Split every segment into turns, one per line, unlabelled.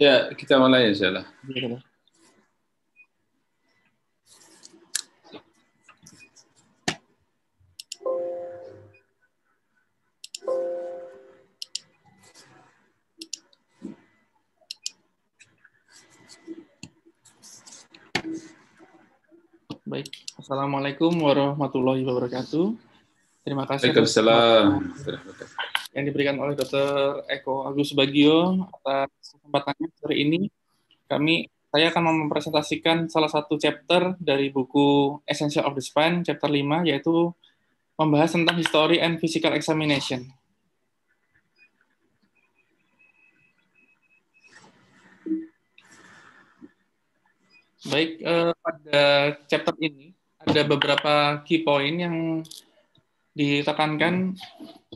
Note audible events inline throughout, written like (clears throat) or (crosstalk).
Ya, kita mulai insyaallah.
Baik, Assalamualaikum warahmatullahi wabarakatuh. Terima kasih. Waalaikumsalam. Terima kasih yang diberikan oleh Dr. Eko Agus Bagio atas kesempatannya hari ini. Kami saya akan mempresentasikan salah satu chapter dari buku Essential of the Spine chapter 5 yaitu membahas tentang history and physical examination. Baik, eh, pada chapter ini ada beberapa key point yang ditekankan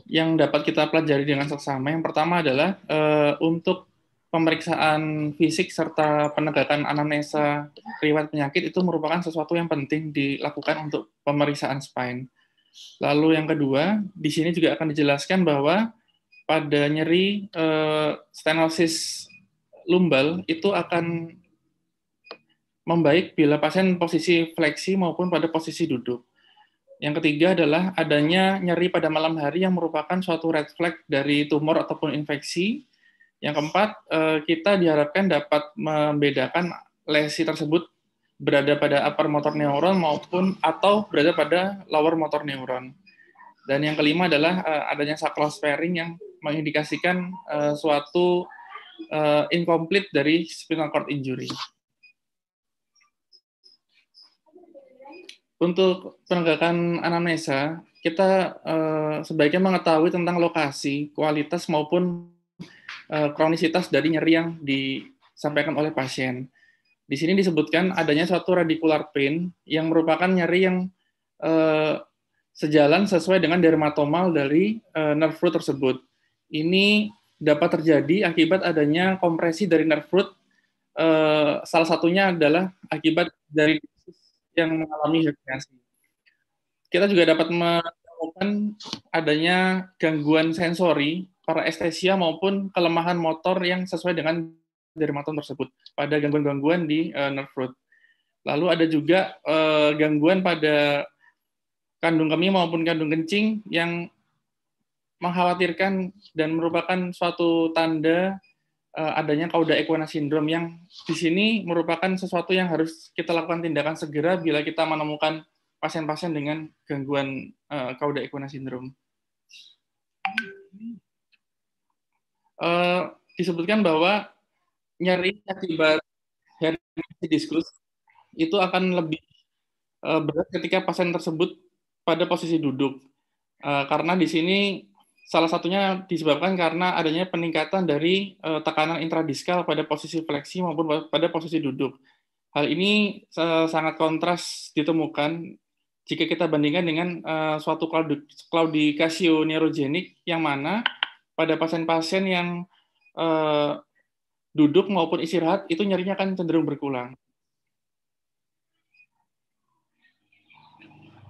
yang dapat kita pelajari dengan seksama yang pertama adalah uh, untuk pemeriksaan fisik serta penegakan anamnesa riwayat penyakit itu merupakan sesuatu yang penting dilakukan untuk pemeriksaan spine. Lalu yang kedua, di sini juga akan dijelaskan bahwa pada nyeri uh, stenosis lumbal itu akan membaik bila pasien posisi fleksi maupun pada posisi duduk. Yang ketiga adalah adanya nyeri pada malam hari yang merupakan suatu red flag dari tumor ataupun infeksi. Yang keempat, eh, kita diharapkan dapat membedakan lesi tersebut berada pada upper motor neuron maupun atau berada pada lower motor neuron. Dan yang kelima adalah eh, adanya sacral sparing yang mengindikasikan eh, suatu incomplete dari spinal cord injury. Untuk penegakan anamnesa, kita uh, sebaiknya mengetahui tentang lokasi, kualitas maupun uh, eh, kronisitas dari nyeri yang disampaikan oleh pasien. Di sini disebutkan adanya suatu radikular pain yang merupakan nyeri yang uh, sejalan sesuai dengan dermatomal dari uh, nerve root tersebut. Ini dapat terjadi akibat adanya kompresi dari nerve root. uh, salah satunya adalah akibat dari yang mengalami halusinasi. Kita juga dapat menemukan adanya gangguan sensori, para estesia maupun kelemahan motor yang sesuai dengan dermatom tersebut pada gangguan-gangguan di uh, nerve root. Lalu ada juga uh, gangguan pada kandung kemih maupun kandung kencing yang mengkhawatirkan dan merupakan suatu tanda Eh, adanya kauda equina syndrome yang di sini merupakan sesuatu yang harus kita lakukan tindakan segera bila kita menemukan pasien-pasien dengan gangguan kauda eh, equina syndrome. Eh, disebutkan bahwa nyeri akibat herniasi diskus itu akan lebih berat ketika pasien tersebut pada posisi duduk karena di sini Salah satunya disebabkan karena adanya peningkatan dari uh, tekanan intradiskal pada posisi fleksi maupun pada posisi duduk. Hal ini uh, sangat kontras ditemukan jika kita bandingkan dengan uh, suatu claudicatio neurogenik yang mana pada pasien-pasien yang uh, duduk maupun istirahat itu nyerinya akan cenderung berkurang.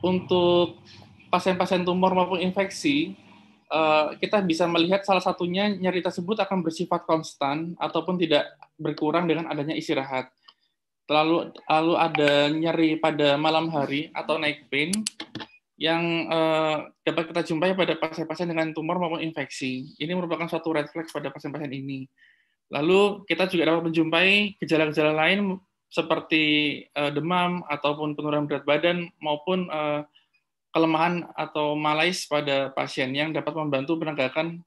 Untuk pasien-pasien tumor maupun infeksi Eh, kita bisa melihat salah satunya nyeri tersebut akan bersifat konstan ataupun tidak berkurang dengan adanya istirahat. Lalu, lalu ada nyeri pada malam hari atau naik pain yang uh, dapat kita jumpai pada pasien-pasien dengan tumor maupun infeksi. Ini merupakan suatu refleks pada pasien-pasien ini. Lalu kita juga dapat menjumpai gejala-gejala lain seperti uh, demam ataupun penurunan berat badan maupun uh, kelemahan atau malais pada pasien yang dapat membantu penegakan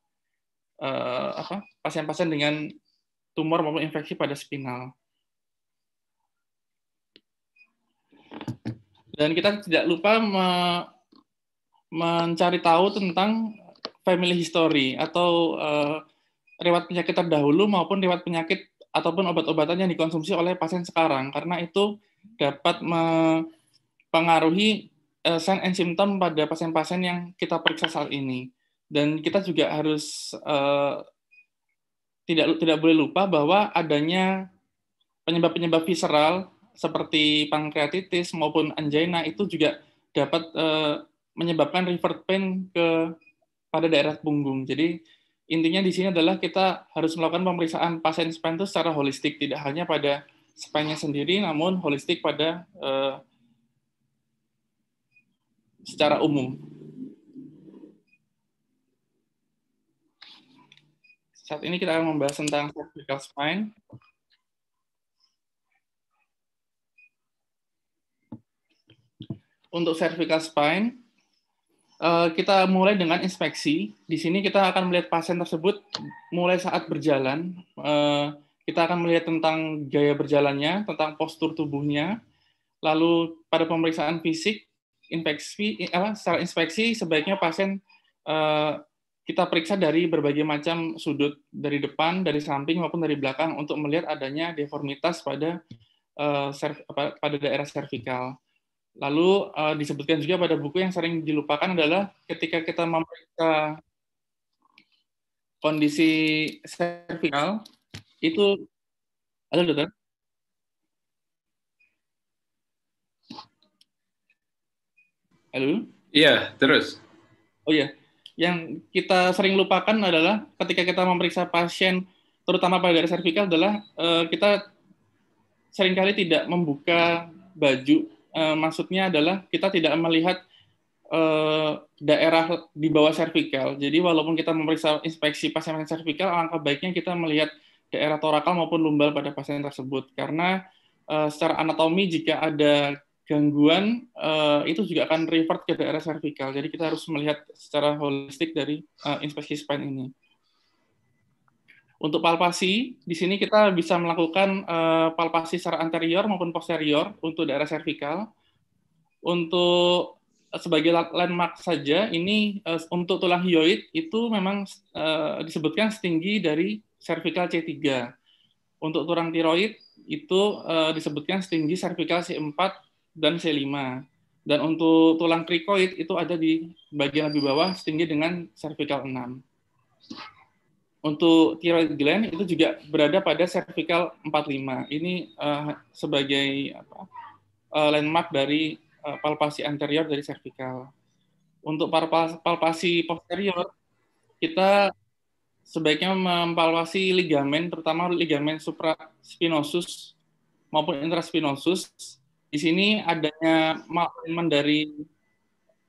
uh, eh, pasien-pasien dengan tumor maupun infeksi pada spinal. Dan kita tidak lupa me mencari tahu tentang family history atau uh, riwayat penyakit terdahulu maupun riwayat penyakit ataupun obat-obatan yang dikonsumsi oleh pasien sekarang karena itu dapat mempengaruhi uh, sign and symptom pada pasien-pasien yang kita periksa saat ini. Dan kita juga harus uh, tidak tidak boleh lupa bahwa adanya penyebab-penyebab visceral seperti pankreatitis maupun angina itu juga dapat uh, menyebabkan river pain ke pada daerah punggung. Jadi intinya di sini adalah kita harus melakukan pemeriksaan pasien span itu secara holistik, tidak hanya pada spannya sendiri, namun holistik pada uh, secara umum. Saat ini kita akan membahas tentang cervical spine. Untuk cervical spine, eh, kita mulai dengan inspeksi. Di sini kita akan melihat pasien tersebut mulai saat berjalan. Eh, kita akan melihat tentang gaya berjalannya, tentang postur tubuhnya. Lalu pada pemeriksaan fisik, infeksi apa secara inspeksi sebaiknya pasien uh, kita periksa dari berbagai macam sudut dari depan, dari samping maupun dari belakang untuk melihat adanya deformitas pada uh, eh, serv, apa, pada daerah cervical. Lalu uh, disebutkan juga pada buku yang sering dilupakan adalah ketika kita memeriksa kondisi cervical itu ada dokter? Halo? Iya, terus. Oh iya, yang kita sering lupakan adalah ketika kita memeriksa pasien, terutama pada daerah cervical adalah uh, kita seringkali tidak membuka baju. Uh, maksudnya adalah kita tidak melihat uh, daerah di bawah cervical. Jadi walaupun kita memeriksa inspeksi pasien dengan cervical, alangkah baiknya kita melihat daerah torakal maupun lumbal pada pasien tersebut karena uh, secara anatomi jika ada gangguan uh, itu juga akan revert ke daerah cervical. Jadi kita harus melihat secara holistik dari uh, inspeksi spine ini. Untuk palpasi, di sini kita bisa melakukan uh, palpasi secara anterior maupun posterior untuk daerah cervical. Untuk sebagai landmark saja, ini uh, untuk tulang hyoid itu memang uh, disebutkan setinggi dari cervical C3. Untuk tulang tiroid itu uh, disebutkan setinggi cervical C4 dan C5. Dan untuk tulang krikoid itu ada di bagian lebih bawah setinggi dengan cervical 6. Untuk thyroid gland itu juga berada pada cervical 45. Ini uh, sebagai apa, uh, landmark dari uh, palpasi anterior dari cervical. Untuk palpasi posterior kita sebaiknya mempalpasi ligamen terutama ligamen supraspinosus maupun intraspinosus di sini adanya malprenant dari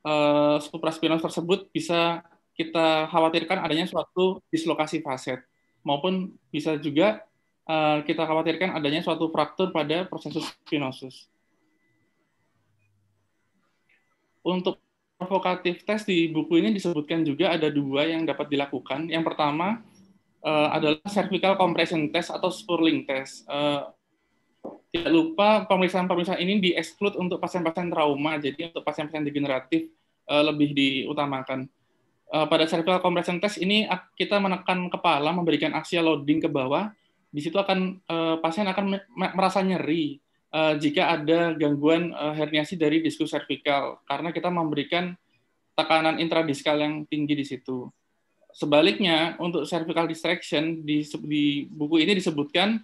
uh, eh, supraspinal tersebut bisa kita khawatirkan adanya suatu dislokasi facet maupun bisa juga uh, kita khawatirkan adanya suatu fraktur pada prosesus spinosus. Untuk provokatif tes di buku ini disebutkan juga ada dua yang dapat dilakukan. Yang pertama uh, adalah cervical compression test atau spurling test. Uh, tidak lupa pemeriksaan-pemeriksaan ini dieksklud untuk pasien-pasien trauma, jadi untuk pasien-pasien degeneratif uh, lebih diutamakan. Uh, pada cervical compression test ini kita menekan kepala, memberikan axial loading ke bawah. Di situ akan uh, pasien akan merasa nyeri uh, jika ada gangguan uh, herniasi dari diskus cervical karena kita memberikan tekanan intradiskal yang tinggi di situ. Sebaliknya untuk cervical distraction di, di buku ini disebutkan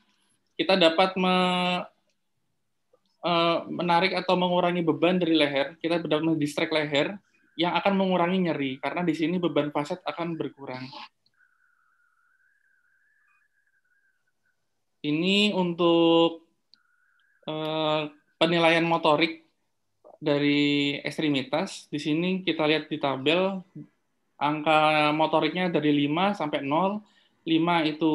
kita dapat me, uh, menarik atau mengurangi beban dari leher, kita dapat mendistrek leher yang akan mengurangi nyeri karena di sini beban facet akan berkurang. Ini untuk uh, penilaian motorik dari ekstremitas. Di sini kita lihat di tabel angka motoriknya dari 5 sampai 0. 5 itu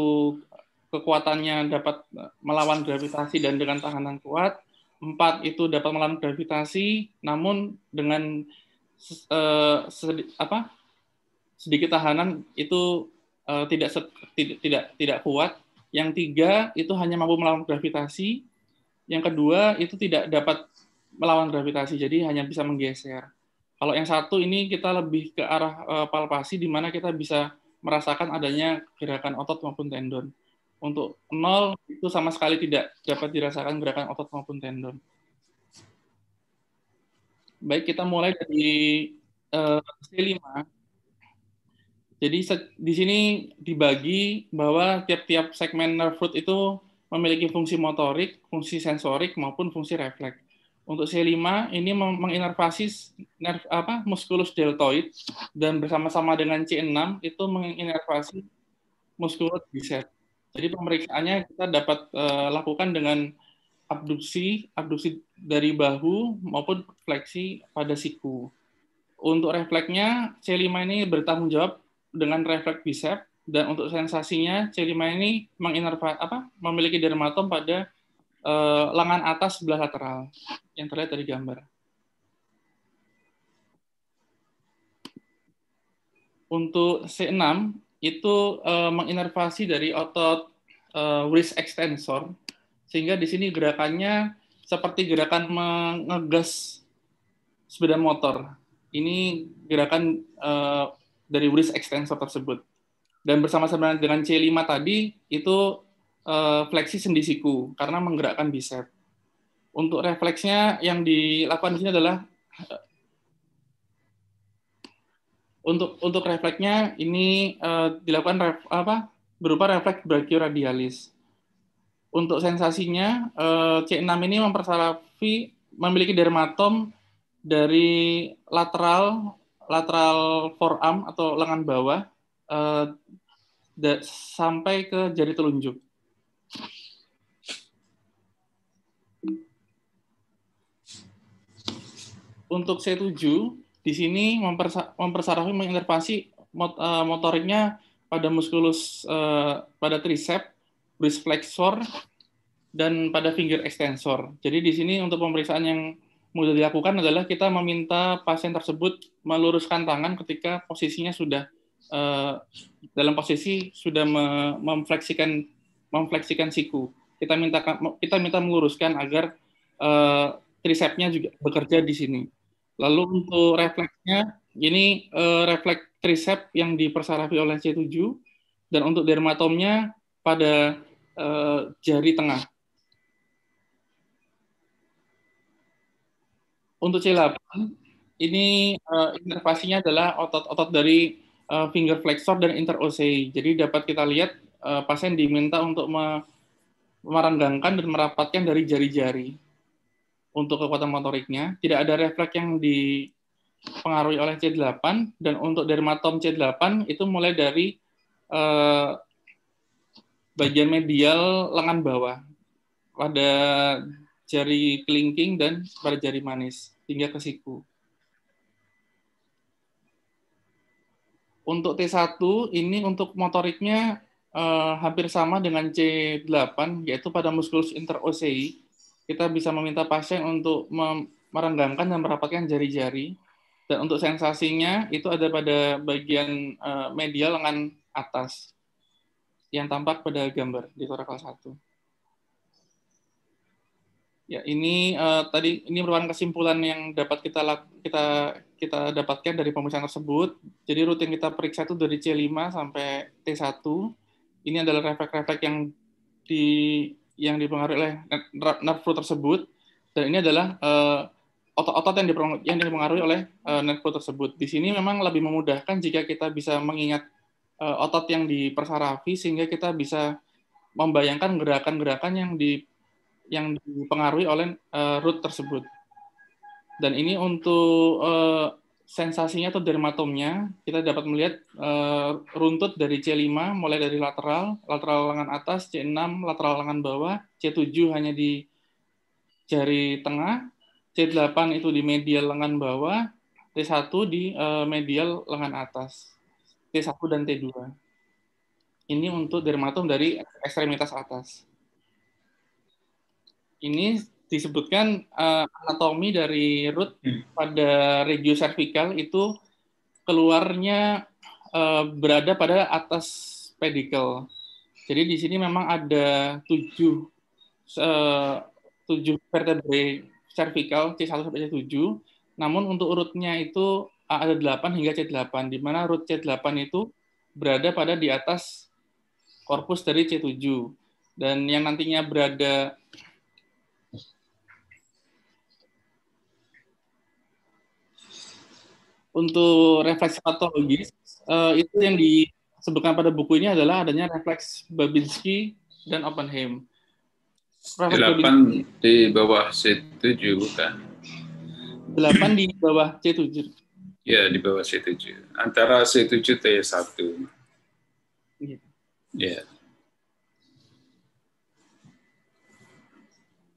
kekuatannya dapat melawan gravitasi dan dengan tahanan kuat. Empat itu dapat melawan gravitasi, namun dengan uh, sedi apa sedikit tahanan itu uh, tidak, tidak tidak tidak kuat. Yang tiga itu hanya mampu melawan gravitasi. Yang kedua itu tidak dapat melawan gravitasi, jadi hanya bisa menggeser. Kalau yang satu ini kita lebih ke arah uh, palpasi, di mana kita bisa merasakan adanya gerakan otot maupun tendon. Untuk nol itu sama sekali tidak dapat dirasakan gerakan otot maupun tendon. Baik, kita mulai dari eh, C5. Jadi di sini dibagi bahwa tiap-tiap segmen nerve root itu memiliki fungsi motorik, fungsi sensorik maupun fungsi refleks. Untuk C5 ini menginervasi nerve apa musculus deltoid dan bersama-sama dengan C6 itu menginervasi musculus biceps. Jadi pemeriksaannya kita dapat uh, lakukan dengan abduksi, abduksi dari bahu maupun fleksi pada siku. Untuk refleksnya, C5 ini bertanggung jawab dengan refleks bisep dan untuk sensasinya C5 ini menginerva, apa memiliki dermatom pada uh, lengan atas sebelah lateral yang terlihat dari gambar. Untuk C6 itu uh, eh, menginervasi dari otot uh, wrist extensor sehingga di sini gerakannya seperti gerakan mengegas sepeda motor. Ini gerakan uh, dari wrist extensor tersebut. Dan bersama-sama dengan C5 tadi itu uh, fleksi sendi siku karena menggerakkan bisep. Untuk refleksnya yang dilakukan di sini adalah untuk untuk refleksnya ini uh, dilakukan ref, apa berupa refleks brachioradialis. Untuk sensasinya uh, eh, C6 ini mempersalafi memiliki dermatom dari lateral lateral forearm atau lengan bawah uh, sampai ke jari telunjuk. Untuk C7 di sini mempersarafi mot eh, motoriknya pada musculus uh, pada tricep, wrist flexor, dan pada finger extensor. Jadi di sini untuk pemeriksaan yang mudah dilakukan adalah kita meminta pasien tersebut meluruskan tangan ketika posisinya sudah uh, dalam posisi sudah me memfleksikan memfleksikan siku. Kita minta kita minta meluruskan agar uh, trisepnya juga bekerja di sini. Lalu untuk refleksnya, ini uh, refleks tricep yang dipersarafi oleh C7 dan untuk dermatomnya pada uh, jari tengah. Untuk C8 ini uh, inervasinya adalah otot-otot dari uh, finger flexor dan interossei. Jadi dapat kita lihat uh, pasien diminta untuk merenggangkan dan merapatkan dari jari-jari untuk kekuatan motoriknya, tidak ada refleks yang dipengaruhi oleh C8 dan untuk dermatom C8 itu mulai dari eh, bagian medial lengan bawah pada jari kelingking dan pada jari manis hingga ke siku. Untuk T1 ini untuk motoriknya eh, hampir sama dengan C8 yaitu pada musculus interosei kita bisa meminta pasien untuk merenggangkan dan merapatkan jari-jari. Dan untuk sensasinya itu ada pada bagian uh, media lengan atas yang tampak pada gambar di torakal 1. Ya, ini uh, tadi ini merupakan kesimpulan yang dapat kita kita kita dapatkan dari pemeriksaan tersebut. Jadi rutin kita periksa itu dari C5 sampai T1. Ini adalah refleks-refleks yang di yang dipengaruhi oleh nerve tersebut dan ini adalah otot-otot eh, yang, yang dipengaruhi oleh uh, eh, nerve tersebut. Di sini memang lebih memudahkan jika kita bisa mengingat uh, otot yang dipersarafi sehingga kita bisa membayangkan gerakan-gerakan yang di yang dipengaruhi oleh uh, root tersebut. Dan ini untuk uh, sensasinya atau dermatomnya kita dapat melihat uh, runtut dari C5 mulai dari lateral, lateral lengan atas, C6, lateral lengan bawah, C7 hanya di jari tengah, C8 itu di medial lengan bawah, T1 di uh, medial lengan atas, T1 dan T2. Ini untuk dermatom dari ekstremitas atas. Ini disebutkan uh, anatomi dari root hmm. pada regio cervical itu keluarnya uh, berada pada atas pedikel. Jadi di sini memang ada tujuh uh, tujuh vertebrae cervical C1 sampai C7. Namun untuk rootnya itu ada 8 hingga C8, di mana root C8 itu berada pada di atas korpus dari C7. Dan yang nantinya berada untuk refleks patologis uh, itu yang disebutkan pada buku ini adalah adanya refleks Babinski dan Oppenheim. Refleks 8
di bawah C7 bukan?
8 di bawah C7.
Ya, di bawah C7. Antara C7 T1.
Iya. Yeah.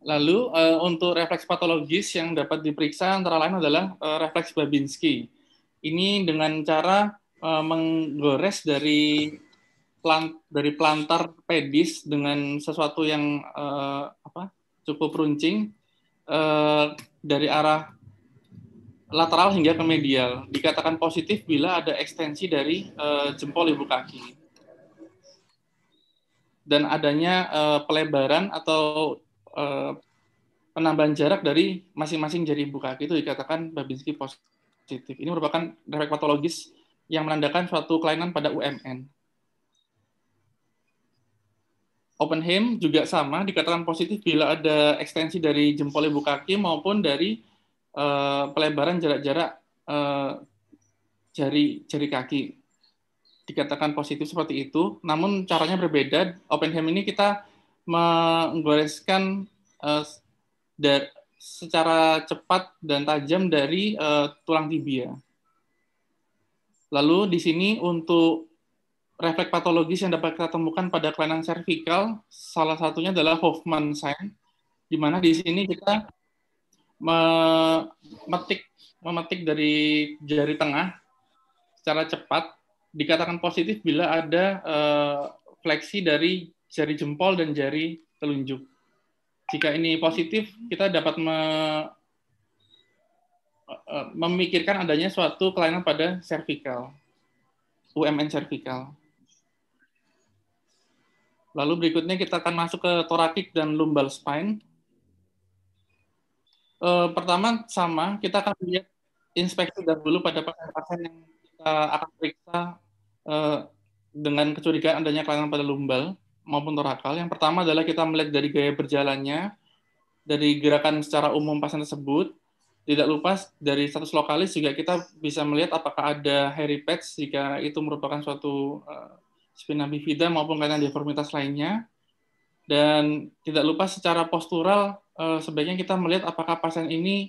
Lalu uh, untuk refleks patologis yang dapat diperiksa antara lain adalah uh, refleks Babinski ini dengan cara uh, menggores dari plant dari plantar pedis dengan sesuatu yang uh, apa cukup runcing uh, dari arah lateral hingga ke medial. Dikatakan positif bila ada ekstensi dari uh, jempol ibu kaki dan adanya uh, pelebaran atau uh, penambahan jarak dari masing-masing jari ibu kaki itu dikatakan Babinski positif titik. Ini merupakan efek patologis yang menandakan suatu kelainan pada UMN. Open hem juga sama dikatakan positif bila ada ekstensi dari jempol ibu kaki maupun dari uh, pelebaran jarak-jarak uh, jari jari kaki dikatakan positif seperti itu. Namun caranya berbeda. Open hem ini kita menggoreskan uh, secara cepat dan tajam dari uh, tulang tibia. Ya. Lalu di sini untuk refleks patologis yang dapat kita temukan pada kelainan cervical salah satunya adalah Hoffman sign, di mana di sini kita memetik memetik dari jari tengah secara cepat dikatakan positif bila ada uh, fleksi dari jari jempol dan jari telunjuk jika ini positif, kita dapat me, e, e, memikirkan adanya suatu kelainan pada cervical, UMN cervical. Lalu berikutnya kita akan masuk ke thoracic dan lumbal spine. E, pertama sama, kita akan lihat inspeksi dahulu pada pasien-pasien yang kita akan periksa e, dengan kecurigaan adanya kelainan pada lumbal maupun torakal. Yang pertama adalah kita melihat dari gaya berjalannya, dari gerakan secara umum pasien tersebut. Tidak lupa dari status lokalis juga kita bisa melihat apakah ada hairy patch jika itu merupakan suatu uh, spina bifida maupun kaitan deformitas lainnya. Dan tidak lupa secara postural eh, sebaiknya kita melihat apakah pasien ini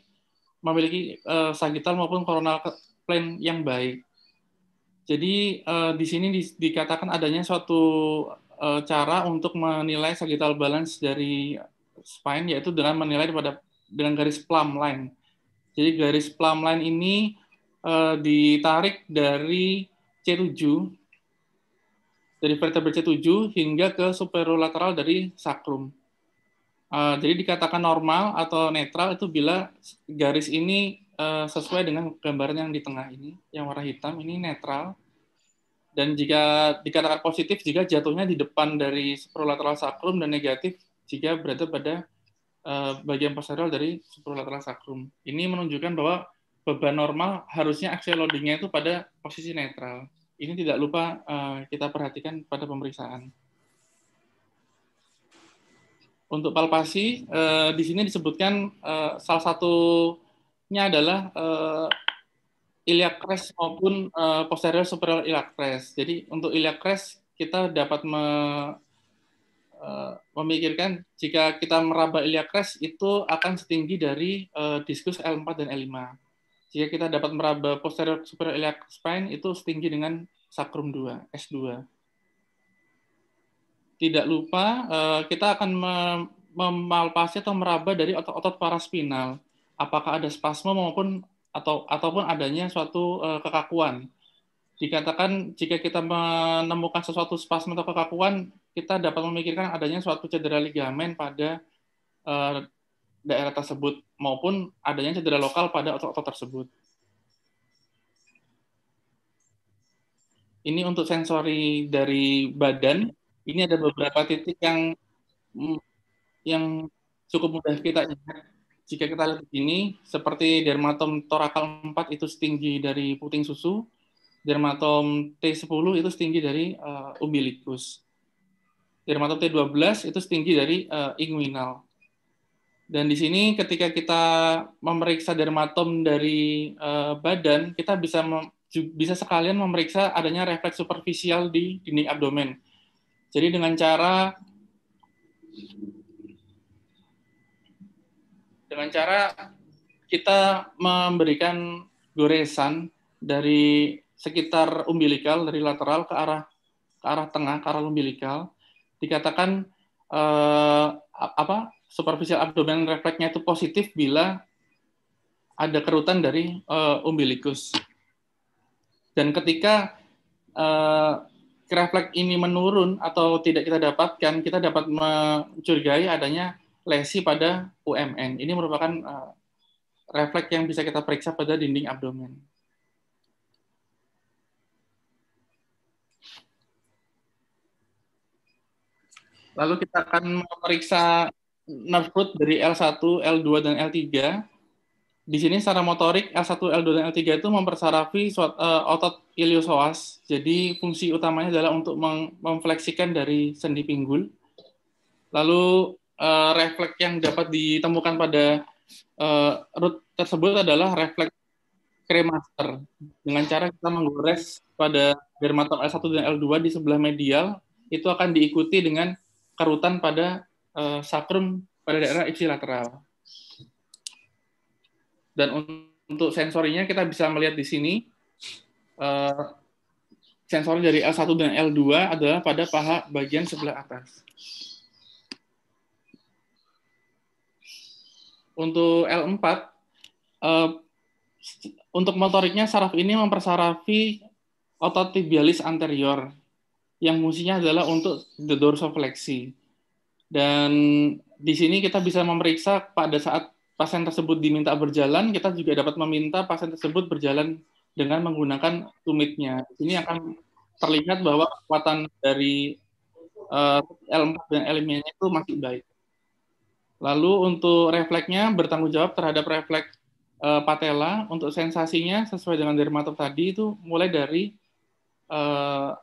memiliki uh, sagittal maupun coronal plane yang baik. Jadi di sini dikatakan adanya suatu uh, cara untuk menilai sagittal balance dari spine yaitu dengan menilai pada dengan garis plumb line. Jadi garis plumb line ini uh, ditarik dari C7 dari vertebra C7 hingga ke superolateral dari sakrum. Uh, eh, jadi dikatakan normal atau netral itu bila garis ini uh, sesuai dengan gambarnya yang di tengah ini, yang warna hitam ini netral dan jika dikatakan positif jika jatuhnya di depan dari superlateral sacrum dan negatif jika berada pada uh, bagian posterior dari superlateral sacrum. Ini menunjukkan bahwa beban normal harusnya axial loadingnya itu pada posisi netral. Ini tidak lupa uh, kita perhatikan pada pemeriksaan. Untuk palpasi, uh, di sini disebutkan uh, salah satunya adalah uh, iliac crest maupun uh, posterior superior iliac crest. Jadi untuk iliac crest kita dapat me, uh, memikirkan jika kita meraba iliac crest itu akan setinggi dari uh, diskus L4 dan L5. Jika kita dapat meraba posterior superior iliac spine itu setinggi dengan sacrum 2, S2. Tidak lupa uh, kita akan mem memalpasi atau meraba dari otot-otot paraspinal. Apakah ada spasme maupun atau ataupun adanya suatu uh, kekakuan. Dikatakan jika kita menemukan sesuatu spasme atau kekakuan, kita dapat memikirkan adanya suatu cedera ligamen pada uh, daerah tersebut maupun adanya cedera lokal pada otot-otot tersebut. Ini untuk sensori dari badan. Ini ada beberapa titik yang mm, yang cukup mudah kita ingat jika kita lihat ini, seperti dermatom torakal 4 itu setinggi dari puting susu, dermatom T10 itu setinggi dari uh, umbilicus. Dermatom T12 itu setinggi dari uh, inguinal. Dan di sini ketika kita memeriksa dermatom dari uh, badan, kita bisa bisa sekalian memeriksa adanya refleks superficial di dinding abdomen. Jadi dengan cara dengan cara kita memberikan goresan dari sekitar umbilikal dari lateral ke arah ke arah tengah ke arah umbilikal dikatakan eh, apa superficial abdomen refleksnya itu positif bila ada kerutan dari eh, umbilikus dan ketika eh, refleks ini menurun atau tidak kita dapatkan kita dapat mencurigai adanya lesi pada UMN. Ini merupakan uh, refleks yang bisa kita periksa pada dinding abdomen. Lalu kita akan memeriksa nerve root dari L1, L2, dan L3. Di sini secara motorik L1, L2, dan L3 itu mempersarafi eh, otot iliosoas. Jadi fungsi utamanya adalah untuk memfleksikan dari sendi pinggul. Lalu uh, refleks yang dapat ditemukan pada uh, root tersebut adalah refleks kremaster dengan cara kita menggores pada dermatom L1 dan L2 di sebelah medial itu akan diikuti dengan kerutan pada uh, sakrum pada daerah ipsilateral. Dan untuk sensorinya kita bisa melihat di sini uh, sensor dari L1 dan L2 adalah pada paha bagian sebelah atas. untuk L4 uh, eh, untuk motoriknya saraf ini mempersarafi otot tibialis anterior yang fungsinya adalah untuk the dorsofleksi. Dan di sini kita bisa memeriksa pada saat pasien tersebut diminta berjalan, kita juga dapat meminta pasien tersebut berjalan dengan menggunakan tumitnya. Ini akan terlihat bahwa kekuatan dari uh, eh, L4 dan l elemennya itu masih baik. Lalu untuk refleksnya bertanggung jawab terhadap refleks uh, patella. Untuk sensasinya sesuai dengan dermatop tadi itu mulai dari uh,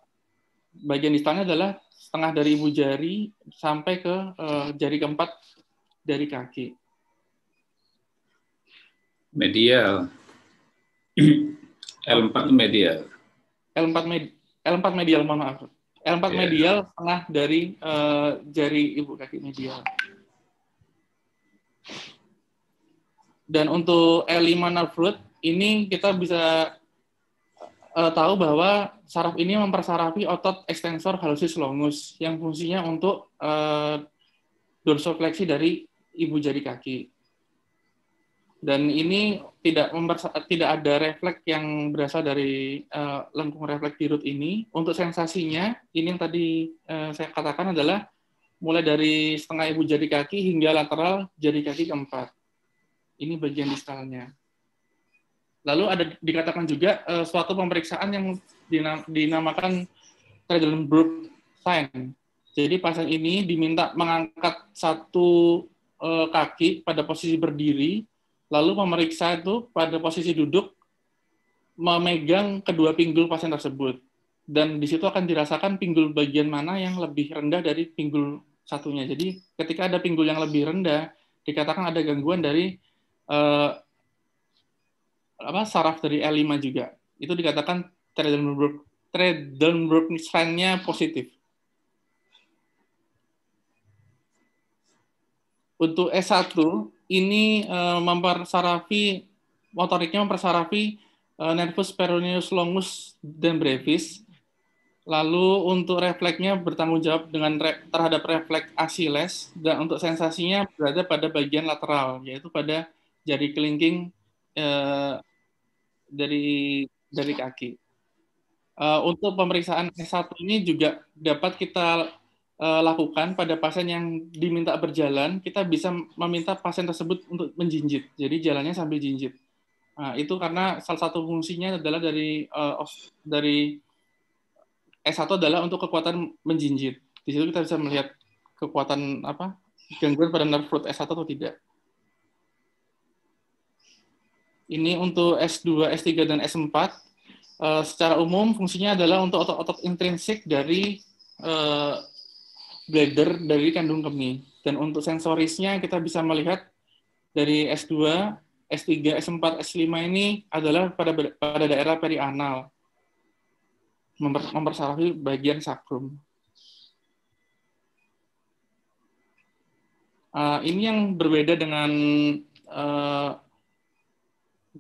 bagian distalnya adalah setengah dari ibu jari sampai ke uh, jari keempat dari kaki. Medial. L4 (clears throat) medial. L4 med L4 medial mohon maaf. L4 yeah. medial setengah dari uh, jari ibu kaki medial. Dan untuk L5 root ini kita bisa uh, tahu bahwa saraf ini mempersarafi otot ekstensor halusis longus yang fungsinya untuk uh, dorsofleksi dari ibu jari kaki. Dan ini tidak tidak ada refleks yang berasal dari uh, lengkung refleks di root ini. Untuk sensasinya, ini yang tadi uh, saya katakan adalah mulai dari setengah ibu jari kaki hingga lateral jari kaki keempat. Ini bagian distalnya. Lalu ada dikatakan juga uh, suatu pemeriksaan yang dinam, dinamakan Trendelenburg sign. Jadi pasien ini diminta mengangkat satu uh, kaki pada posisi berdiri, lalu pemeriksa itu pada posisi duduk memegang kedua pinggul pasien tersebut. Dan di situ akan dirasakan pinggul bagian mana yang lebih rendah dari pinggul satunya. Jadi ketika ada pinggul yang lebih rendah, dikatakan ada gangguan dari uh, apa saraf dari L5 juga. Itu dikatakan Trenberg Trenberg strand-nya positif. Untuk S1 ini uh, mempersarafi motoriknya mempersarafi uh, nervus peroneus longus dan brevis. Lalu untuk refleksnya bertanggung jawab dengan re terhadap refleks asiles dan untuk sensasinya berada pada bagian lateral yaitu pada jari kelingking eh, dari dari kaki. Uh, untuk pemeriksaan S1 ini juga dapat kita uh, lakukan pada pasien yang diminta berjalan, kita bisa meminta pasien tersebut untuk menjinjit. Jadi jalannya sambil jinjit. Nah, itu karena salah satu fungsinya adalah dari uh, dari S1 adalah untuk kekuatan menjinjit. Di situ kita bisa melihat kekuatan apa gangguan pada nerve root S1 atau tidak. Ini untuk S2, S3, dan S4. Uh, eh, secara umum fungsinya adalah untuk otot-otot intrinsik dari uh, bladder dari kandung kemih. Dan untuk sensorisnya kita bisa melihat dari S2, S3, S4, S5 ini adalah pada pada daerah perianal. Memper, bagian sakrum. Uh, ini yang berbeda dengan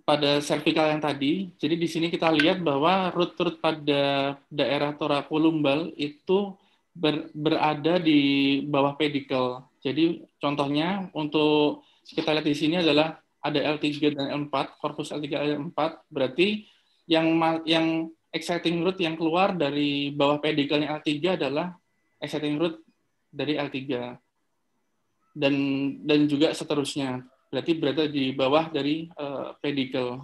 pada cervical yang tadi. Jadi di sini kita lihat bahwa root-root pada daerah torakolumbal itu ber, berada di bawah pedikel. Jadi contohnya untuk kita lihat di sini adalah ada L3 dan L4, korpus L3 L4 berarti yang yang exciting root yang keluar dari bawah pedikelnya L3 adalah exciting root dari L3 dan dan juga seterusnya berarti berada di bawah dari uh, eh, pedikel.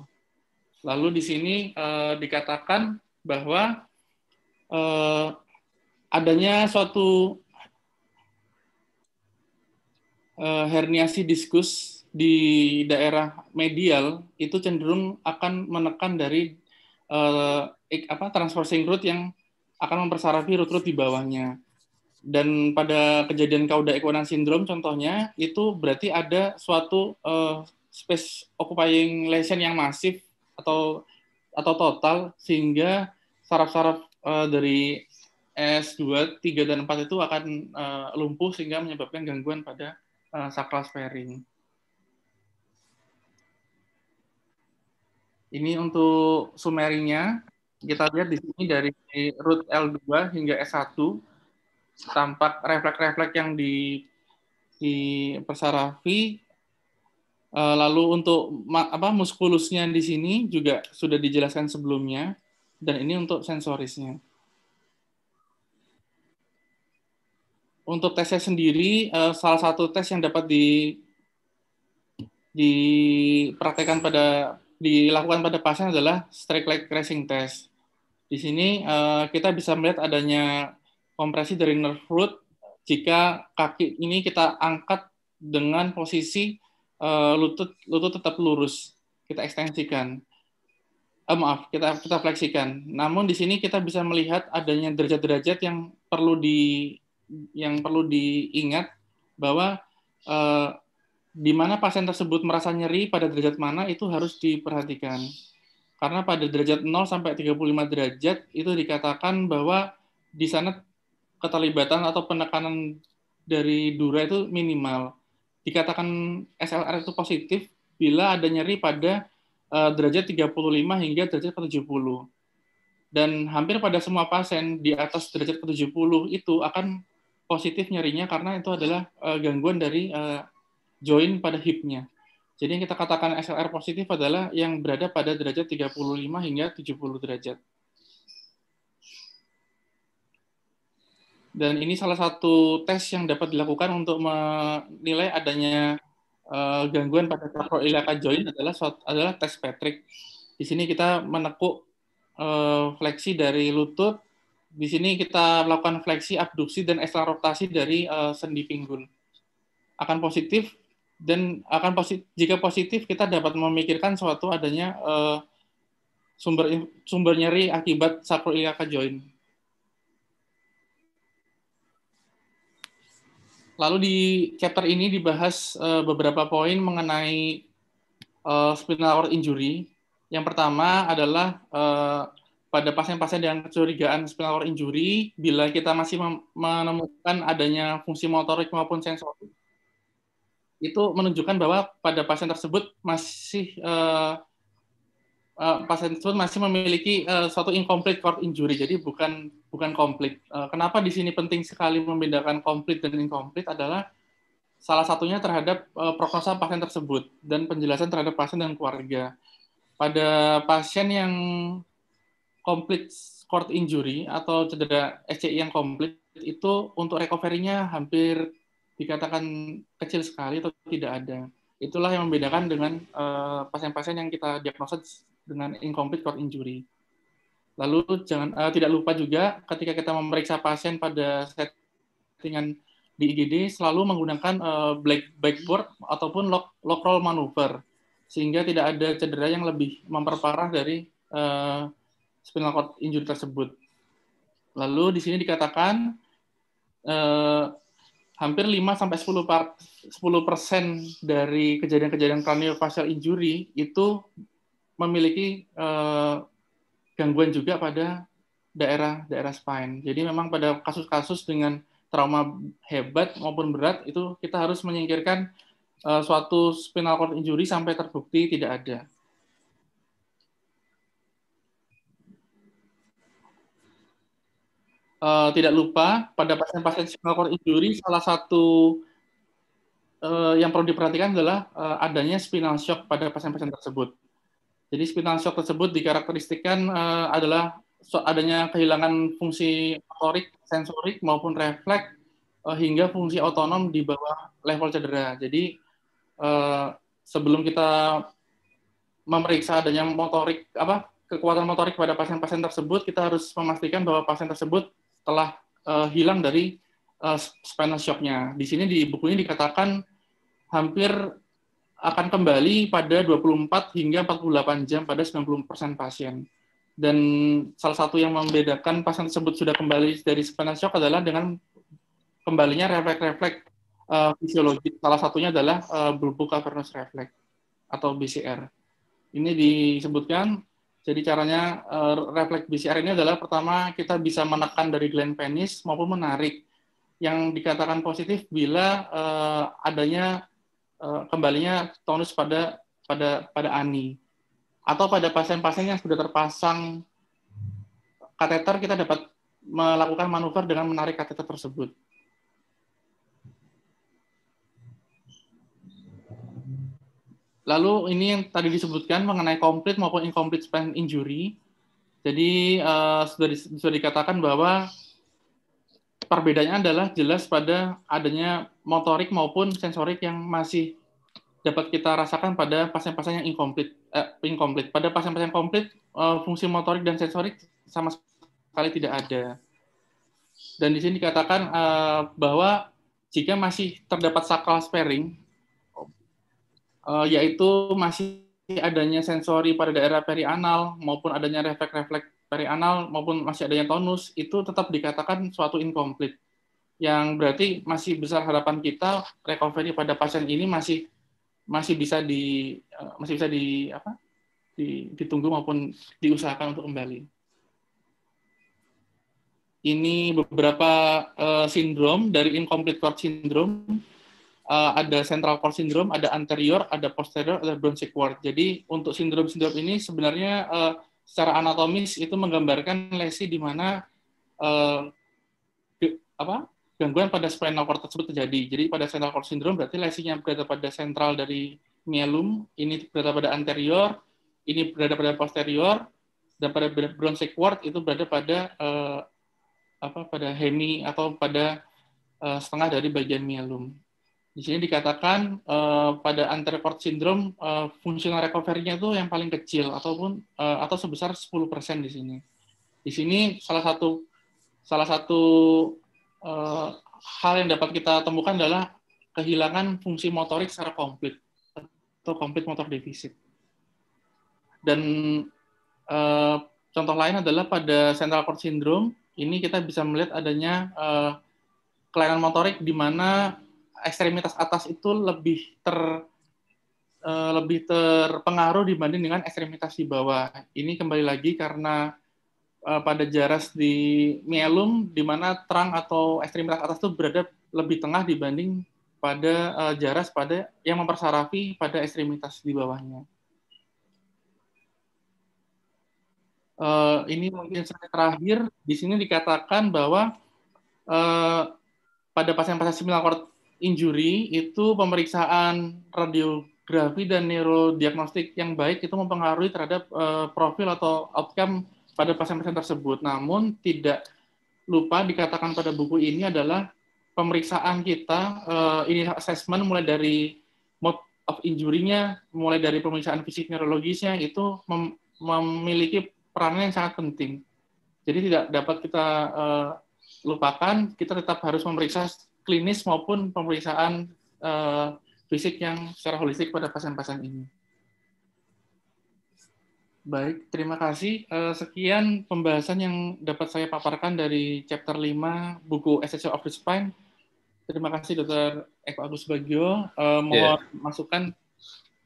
Lalu di sini uh, dikatakan bahwa uh, adanya suatu uh, herniasi diskus di daerah medial itu cenderung akan menekan dari uh, apa transversing root yang akan mempersarafi root-root di bawahnya. Dan pada kejadian kauda ekonan sindrom, contohnya itu berarti ada suatu uh, space occupying lesion yang masif atau atau total sehingga saraf-saraf uh, dari S2, 3 dan 4 itu akan uh, lumpuh sehingga menyebabkan gangguan pada uh, sakral sparing. Ini untuk sumerinya. Kita lihat di sini dari root L2 hingga S1 tampak refleks-refleks yang di di persarafi eh, lalu untuk apa muskulusnya di sini juga sudah dijelaskan sebelumnya dan ini untuk sensorisnya. Untuk tesnya sendiri eh, salah satu tes yang dapat di dipraktekkan pada dilakukan pada pasien adalah strike light racing test. Di sini eh, kita bisa melihat adanya kompresi dari nerve root jika kaki ini kita angkat dengan posisi uh, lutut lutut tetap lurus kita ekstensikan uh, maaf kita kita fleksikan namun di sini kita bisa melihat adanya derajat-derajat yang perlu di yang perlu diingat bahwa uh, di mana pasien tersebut merasa nyeri pada derajat mana itu harus diperhatikan karena pada derajat 0 sampai 35 derajat itu dikatakan bahwa di sana keterlibatan atau penekanan dari Dura itu minimal. Dikatakan SLR itu positif bila ada nyeri pada uh, derajat 35 hingga derajat 70. Dan hampir pada semua pasien di atas derajat 70 itu akan positif nyerinya karena itu adalah uh, gangguan dari uh, eh, join pada hipnya. Jadi yang kita katakan SLR positif adalah yang berada pada derajat 35 hingga 70 derajat. dan ini salah satu tes yang dapat dilakukan untuk menilai adanya uh, gangguan pada sacroiliac joint adalah adalah tes Patrick. Di sini kita menekuk uh, fleksi dari lutut. Di sini kita melakukan fleksi, abduksi dan ekstrarotasi dari uh, sendi pinggul. Akan positif dan akan positif jika positif kita dapat memikirkan suatu adanya uh, sumber sumber nyeri akibat sacroiliac joint. Lalu di chapter ini dibahas uh, beberapa poin mengenai uh, spinal cord injury. Yang pertama adalah uh, pada pasien-pasien dengan kecurigaan spinal cord injury, bila kita masih menemukan adanya fungsi motorik maupun sensorik, itu menunjukkan bahwa pada pasien tersebut masih uh, Eh, pasien tersebut masih memiliki uh, suatu incomplete cord injury, jadi bukan bukan komplit. Uh, eh, kenapa di sini penting sekali membedakan komplit dan incomplete adalah salah satunya terhadap uh, prognosa pasien tersebut dan penjelasan terhadap pasien dan keluarga. Pada pasien yang complete cord injury atau cedera SCI yang komplit itu untuk recovery-nya hampir dikatakan kecil sekali atau tidak ada Itulah yang membedakan dengan eh, pasien-pasien uh, yang kita diagnosis dengan incomplete cord injury. Lalu jangan uh, tidak lupa juga ketika kita memeriksa pasien pada settingan di IGD selalu menggunakan uh, black backboard ataupun lock, lock roll maneuver sehingga tidak ada cedera yang lebih memperparah dari uh, spinal cord injury tersebut. Lalu di sini dikatakan hampir 5 sampai 10 part, 10 persen dari kejadian-kejadian craniofacial injury itu memiliki uh, gangguan juga pada daerah-daerah spine. Jadi memang pada kasus-kasus dengan trauma hebat maupun berat itu kita harus menyingkirkan uh, suatu spinal cord injury sampai terbukti tidak ada. uh, tidak lupa pada pasien-pasien spinal cord injury salah satu uh, yang perlu diperhatikan adalah uh, adanya spinal shock pada pasien-pasien tersebut. Jadi spinal shock tersebut dikarakteristikan uh, adalah so, adanya kehilangan fungsi motorik, sensorik maupun refleks uh, hingga fungsi otonom di bawah level cedera. Jadi uh, sebelum kita memeriksa adanya motorik apa kekuatan motorik pada pasien-pasien tersebut, kita harus memastikan bahwa pasien tersebut telah uh, hilang dari uh, spinal shock-nya. Di sini di buku ini dikatakan hampir akan kembali pada 24 hingga 48 jam pada 90% pasien. Dan salah satu yang membedakan pasien tersebut sudah kembali dari spinal shock adalah dengan kembalinya refleks-refleks uh, eh, fisiologis. Salah satunya adalah uh, cavernous refleks atau BCR. Ini disebutkan jadi caranya uh, refleks BCR ini adalah pertama kita bisa menekan dari gland penis maupun menarik. Yang dikatakan positif bila uh, adanya uh, kembalinya tonus pada pada pada ani atau pada pasien-pasien yang sudah terpasang kateter kita dapat melakukan manuver dengan menarik kateter tersebut. Lalu ini yang tadi disebutkan mengenai komplit maupun incomplete spine injury. Jadi uh, sudah, di, sudah dikatakan bahwa perbedaannya adalah jelas pada adanya motorik maupun sensorik yang masih dapat kita rasakan pada pasien-pasien yang incomplete. Uh, incomplete. Pada pasien-pasien komplit, uh, eh, fungsi motorik dan sensorik sama sekali tidak ada. Dan di sini dikatakan uh, bahwa jika masih terdapat sakral sparing uh, yaitu masih adanya sensori pada daerah perianal maupun adanya refleks-refleks perianal maupun masih adanya tonus itu tetap dikatakan suatu incomplete yang berarti masih besar harapan kita recovery pada pasien ini masih masih bisa di eh, masih bisa di apa di, ditunggu maupun diusahakan untuk kembali. Ini beberapa uh, sindrom dari incomplete cord syndrome uh, ada central core syndrome, ada anterior, ada posterior, ada bronchic cord. Jadi untuk sindrom-sindrom ini sebenarnya uh, secara anatomis itu menggambarkan lesi di mana uh, eh, di, apa gangguan pada spinal cord tersebut terjadi. Jadi pada central cord syndrome berarti lesinya berada pada sentral dari mielum, ini berada pada anterior, ini berada pada posterior, dan pada bronchic cord itu berada pada uh, apa pada hemi atau pada uh, setengah dari bagian mielum di sini dikatakan uh, pada unrecovered syndrome uh, fungsional recovery-nya itu yang paling kecil ataupun uh, atau sebesar 10% di sini. Di sini salah satu salah satu uh, hal yang dapat kita temukan adalah kehilangan fungsi motorik secara komplit atau komplit motor defisit. Dan uh, contoh lain adalah pada central cord syndrome ini kita bisa melihat adanya uh, kelainan motorik di mana ekstremitas atas itu lebih ter eh, lebih terpengaruh dibanding dengan ekstremitas di bawah. Ini kembali lagi karena eh, pada jaras di mielum di mana terang atau ekstremitas atas itu berada lebih tengah dibanding pada uh, jaras pada yang mempersarafi pada ekstremitas di bawahnya. ini mungkin slide terakhir. Di sini dikatakan bahwa pada pasien-pasien spinal injury itu pemeriksaan radiografi dan neurodiagnostik yang baik itu mempengaruhi terhadap uh, profil atau outcome pada pasien-pasien tersebut. Namun tidak lupa dikatakan pada buku ini adalah pemeriksaan kita uh, ini assessment mulai dari mode of injury-nya, mulai dari pemeriksaan fisik neurologisnya itu mem memiliki perannya yang sangat penting. Jadi tidak dapat kita uh, lupakan, kita tetap harus memeriksa klinis maupun pemeriksaan uh, fisik yang secara holistik pada pasien-pasien ini. Baik, terima kasih. Eh, sekian pembahasan yang dapat saya paparkan dari chapter 5 buku Essential of the Spine. Terima kasih Dr. Eko Agus Bagio. Eh, mohon yeah. masukan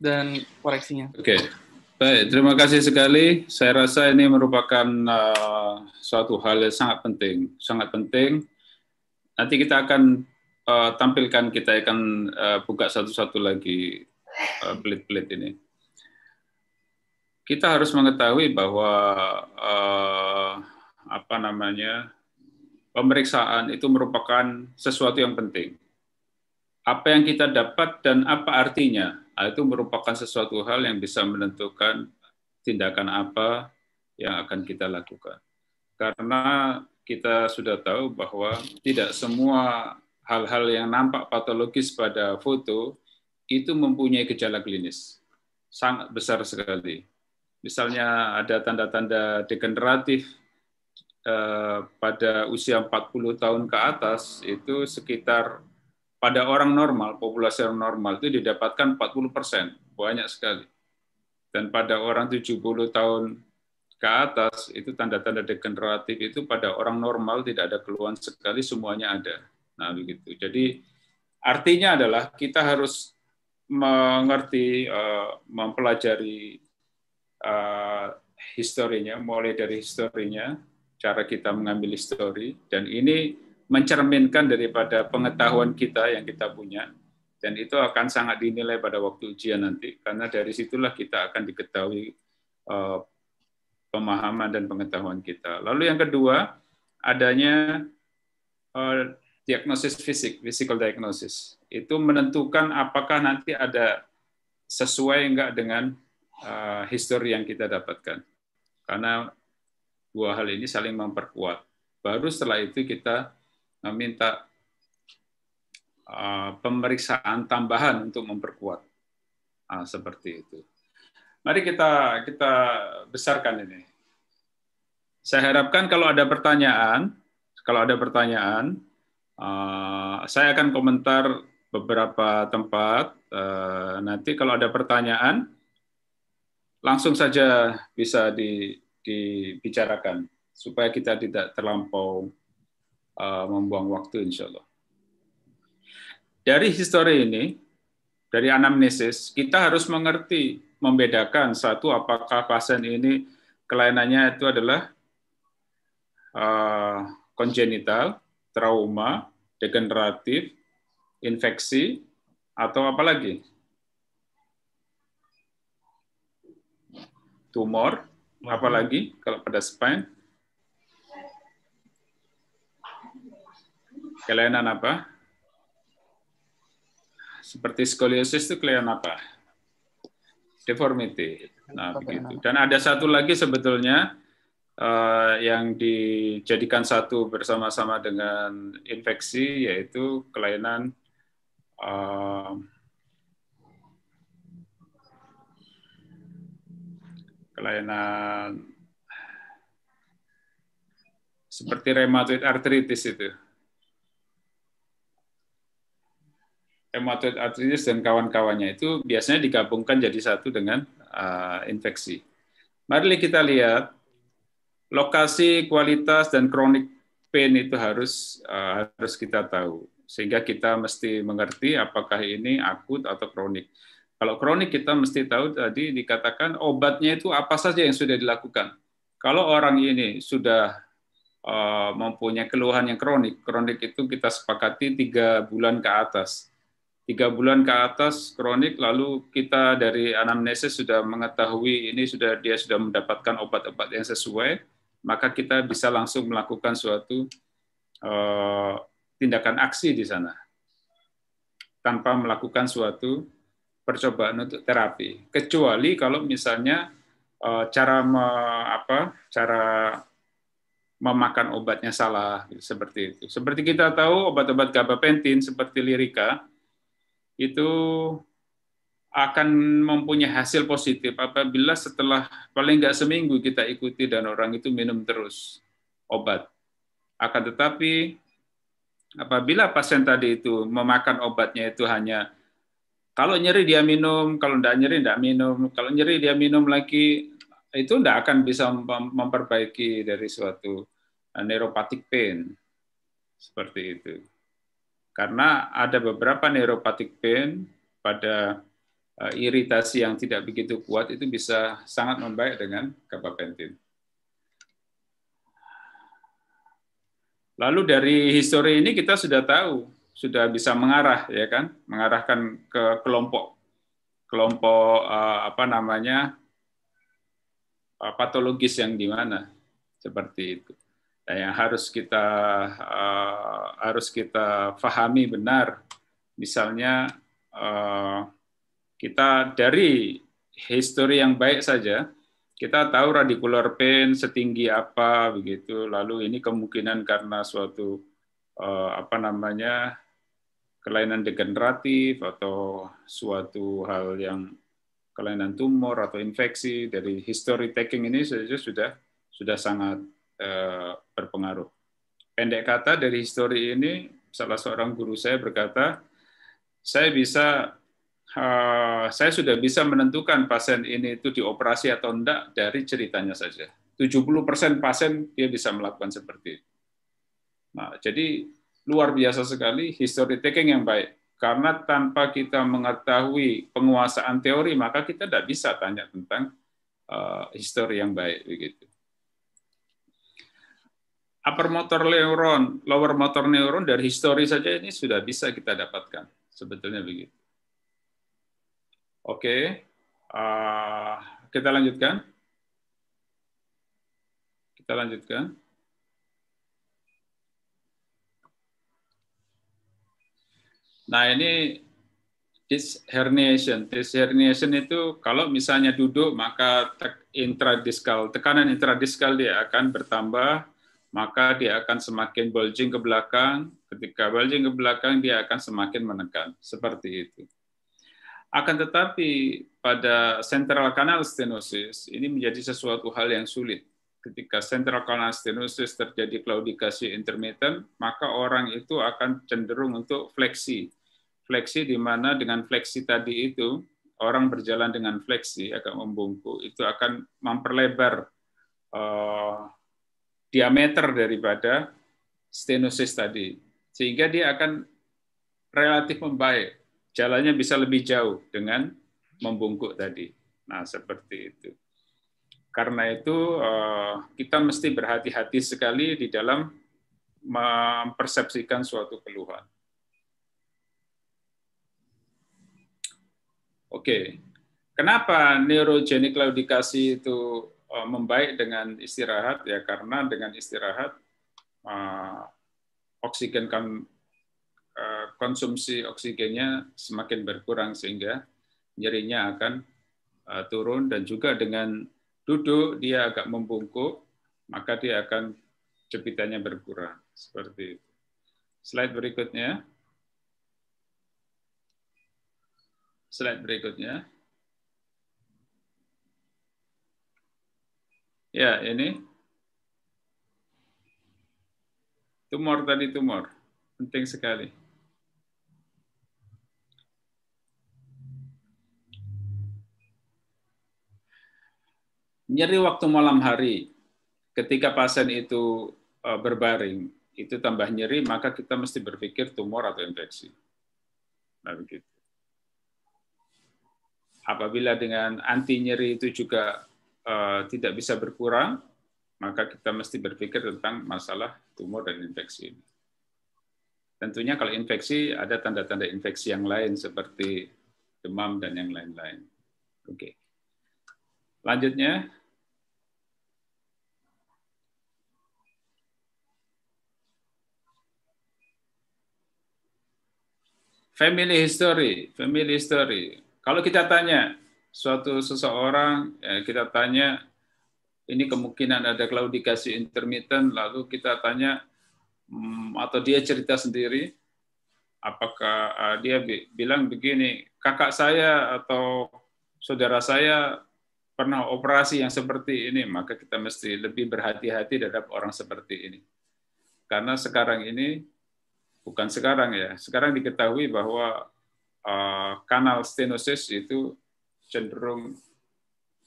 dan koreksinya.
Oke. Okay. Baik, terima kasih sekali. Saya rasa ini merupakan uh, suatu hal yang sangat penting, sangat penting. Nanti kita akan uh, tampilkan kita akan uh, buka satu-satu lagi eh, pelit-pelit uh, ini. Kita harus mengetahui bahwa uh, apa namanya pemeriksaan itu merupakan sesuatu yang penting. Apa yang kita dapat dan apa artinya ah, itu merupakan sesuatu hal yang bisa menentukan tindakan apa yang akan kita lakukan. Karena kita sudah tahu bahwa tidak semua hal-hal yang nampak patologis pada foto itu mempunyai gejala klinis sangat besar sekali. Misalnya ada tanda-tanda degeneratif eh, pada usia 40 tahun ke atas itu sekitar pada orang normal, populasi orang normal itu didapatkan 40 persen, banyak sekali. Dan pada orang 70 tahun ke atas, itu tanda-tanda degeneratif itu pada orang normal tidak ada keluhan sekali, semuanya ada. Nah, begitu. Jadi artinya adalah kita harus mengerti, eh, mempelajari eh, historinya, mulai dari historinya, cara kita mengambil histori, dan ini mencerminkan daripada pengetahuan kita yang kita punya, dan itu akan sangat dinilai pada waktu ujian nanti, karena dari situlah kita akan diketahui eh, pemahaman dan pengetahuan kita. Lalu yang kedua, adanya diagnosis fisik, physical diagnosis. Itu menentukan apakah nanti ada sesuai enggak dengan uh, histori yang kita dapatkan. Karena dua hal ini saling memperkuat. Baru setelah itu kita meminta uh, pemeriksaan tambahan untuk memperkuat. Nah, seperti itu. Mari kita kita besarkan ini. Saya harapkan kalau ada pertanyaan, kalau ada pertanyaan, Eh, saya akan komentar beberapa tempat. Uh, nanti kalau ada pertanyaan, langsung saja bisa di, dibicarakan supaya kita tidak terlampau uh, membuang waktu, insya Allah. Dari histori ini, dari anamnesis, kita harus mengerti membedakan satu apakah pasien ini kelainannya itu adalah uh, trauma degeneratif, infeksi, atau apa lagi? Tumor, apa hmm. lagi kalau pada spine? Kelainan apa? Seperti skoliosis itu kelainan apa? Deformity. Nah, begitu. Dan ada satu lagi sebetulnya uh, yang dijadikan satu bersama-sama dengan infeksi yaitu kelainan uh, kelainan seperti rheumatoid arthritis itu. Rheumatoid arthritis dan kawan-kawannya itu biasanya digabungkan jadi satu dengan uh, infeksi. Mari kita lihat lokasi, kualitas dan kronik pain itu harus uh, harus kita tahu sehingga kita mesti mengerti apakah ini akut atau kronik. Kalau kronik kita mesti tahu tadi dikatakan obatnya itu apa saja yang sudah dilakukan. Kalau orang ini sudah uh, mempunyai keluhan yang kronik, kronik itu kita sepakati tiga bulan ke atas. Tiga bulan ke atas kronik, lalu kita dari anamnesis sudah mengetahui ini sudah dia sudah mendapatkan obat-obat yang sesuai, maka kita bisa langsung melakukan suatu uh, tindakan aksi di sana tanpa melakukan suatu percobaan untuk terapi kecuali kalau misalnya uh, cara me, apa cara memakan obatnya salah seperti itu seperti kita tahu obat-obat gabapentin seperti lirika itu akan mempunyai hasil positif apabila setelah paling nggak seminggu kita ikuti dan orang itu minum terus obat. Akan tetapi apabila pasien tadi itu memakan obatnya itu hanya kalau nyeri dia minum, kalau tidak nyeri tidak minum, kalau nyeri dia minum lagi itu tidak akan bisa memperbaiki dari suatu eh, neuropathic pain seperti itu. Karena ada beberapa neuropathic pain pada Eh, iritasi yang tidak begitu kuat itu bisa sangat membaik dengan gabapentin. Lalu dari histori ini kita sudah tahu, sudah bisa mengarah ya kan, mengarahkan ke kelompok kelompok eh, apa namanya eh, patologis yang di mana seperti itu. Nah, yang harus kita harus kita fahami benar. Misalnya kita dari history yang baik saja, kita tahu radikular pain setinggi apa begitu. Lalu ini kemungkinan karena suatu uh, apa namanya kelainan degeneratif atau suatu hal yang kelainan tumor atau infeksi dari history taking ini saja sudah sudah sangat uh, berpengaruh. Pendek kata dari history ini salah seorang guru saya berkata, saya bisa uh, saya sudah bisa menentukan pasien ini itu dioperasi atau enggak dari ceritanya saja. 70% pasien dia bisa melakukan seperti itu. Nah, jadi luar biasa sekali history taking yang baik. Karena tanpa kita mengetahui penguasaan teori, maka kita tidak bisa tanya tentang uh, history yang baik begitu. Upper motor neuron, lower motor neuron dari history saja ini sudah bisa kita dapatkan. Sebetulnya begitu. Oke, uh, kita lanjutkan. Kita lanjutkan. Nah ini disc herniation. Disc herniation itu kalau misalnya duduk maka tek, intradiskal tekanan intradiskal dia akan bertambah maka dia akan semakin bulging ke belakang. Ketika bulging ke belakang dia akan semakin menekan. Seperti itu. Akan tetapi pada central canal stenosis ini menjadi sesuatu hal yang sulit. Ketika central canal stenosis terjadi claudicasi intermittent, maka orang itu akan cenderung untuk fleksi. Fleksi di mana dengan fleksi tadi itu orang berjalan dengan fleksi agak membungkuk itu akan memperlebar uh, diameter daripada stenosis tadi sehingga dia akan relatif membaik jalannya bisa lebih jauh dengan membungkuk tadi. Nah, seperti itu. Karena itu eh, kita mesti berhati-hati sekali di dalam mempersepsikan suatu keluhan. Oke, kenapa neurogenik laudikasi itu eh, membaik dengan istirahat? Ya karena dengan istirahat eh, oksigen kan Eh, konsumsi oksigennya semakin berkurang sehingga nyerinya akan eh, turun dan juga dengan duduk dia agak membungkuk maka dia akan jepitannya berkurang seperti itu. Slide berikutnya. Slide berikutnya. Ya, ini tumor tadi tumor. Penting sekali. Nyeri waktu malam hari, ketika pasien itu eh, berbaring, itu tambah nyeri, maka kita mesti berpikir tumor atau infeksi. Nah, begitu. Apabila dengan anti nyeri itu juga uh, tidak bisa berkurang, maka kita mesti berpikir tentang masalah tumor dan infeksi ini. Tentunya kalau infeksi ada tanda-tanda infeksi yang lain seperti demam dan yang lain-lain. Oke. Lanjutnya, Family history, family history. Kalau kita tanya suatu seseorang, ya kita tanya ini kemungkinan ada klaudikasi intermittent, lalu kita tanya hmm, atau dia cerita sendiri, apakah eh, dia bilang begini, kakak saya atau saudara saya pernah operasi yang seperti ini, maka kita mesti lebih berhati-hati terhadap orang seperti ini. Karena sekarang ini bukan sekarang ya. Sekarang diketahui bahwa uh, kanal stenosis itu cenderung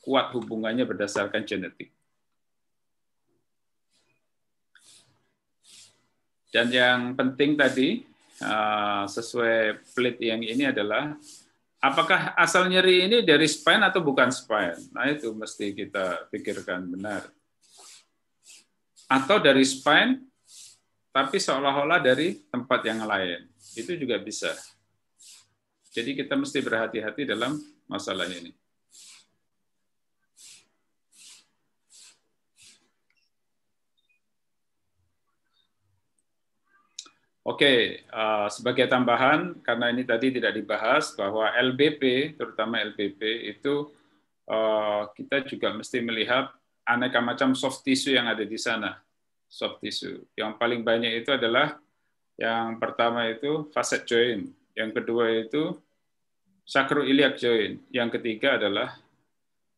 kuat hubungannya berdasarkan genetik. Dan yang penting tadi uh, sesuai yang ini adalah apakah asal nyeri ini dari spine atau bukan spine? Nah, itu mesti kita pikirkan benar. Atau dari spine tapi seolah-olah dari tempat yang lain. Itu juga bisa. Jadi kita mesti berhati-hati dalam masalah ini. Oke, uh, sebagai tambahan, karena ini tadi tidak dibahas, bahwa LBP, terutama LBP, itu uh, kita juga mesti melihat aneka macam soft tissue yang ada di sana soft tissue. Yang paling banyak itu adalah yang pertama itu facet joint, yang kedua itu sacroiliac joint, yang ketiga adalah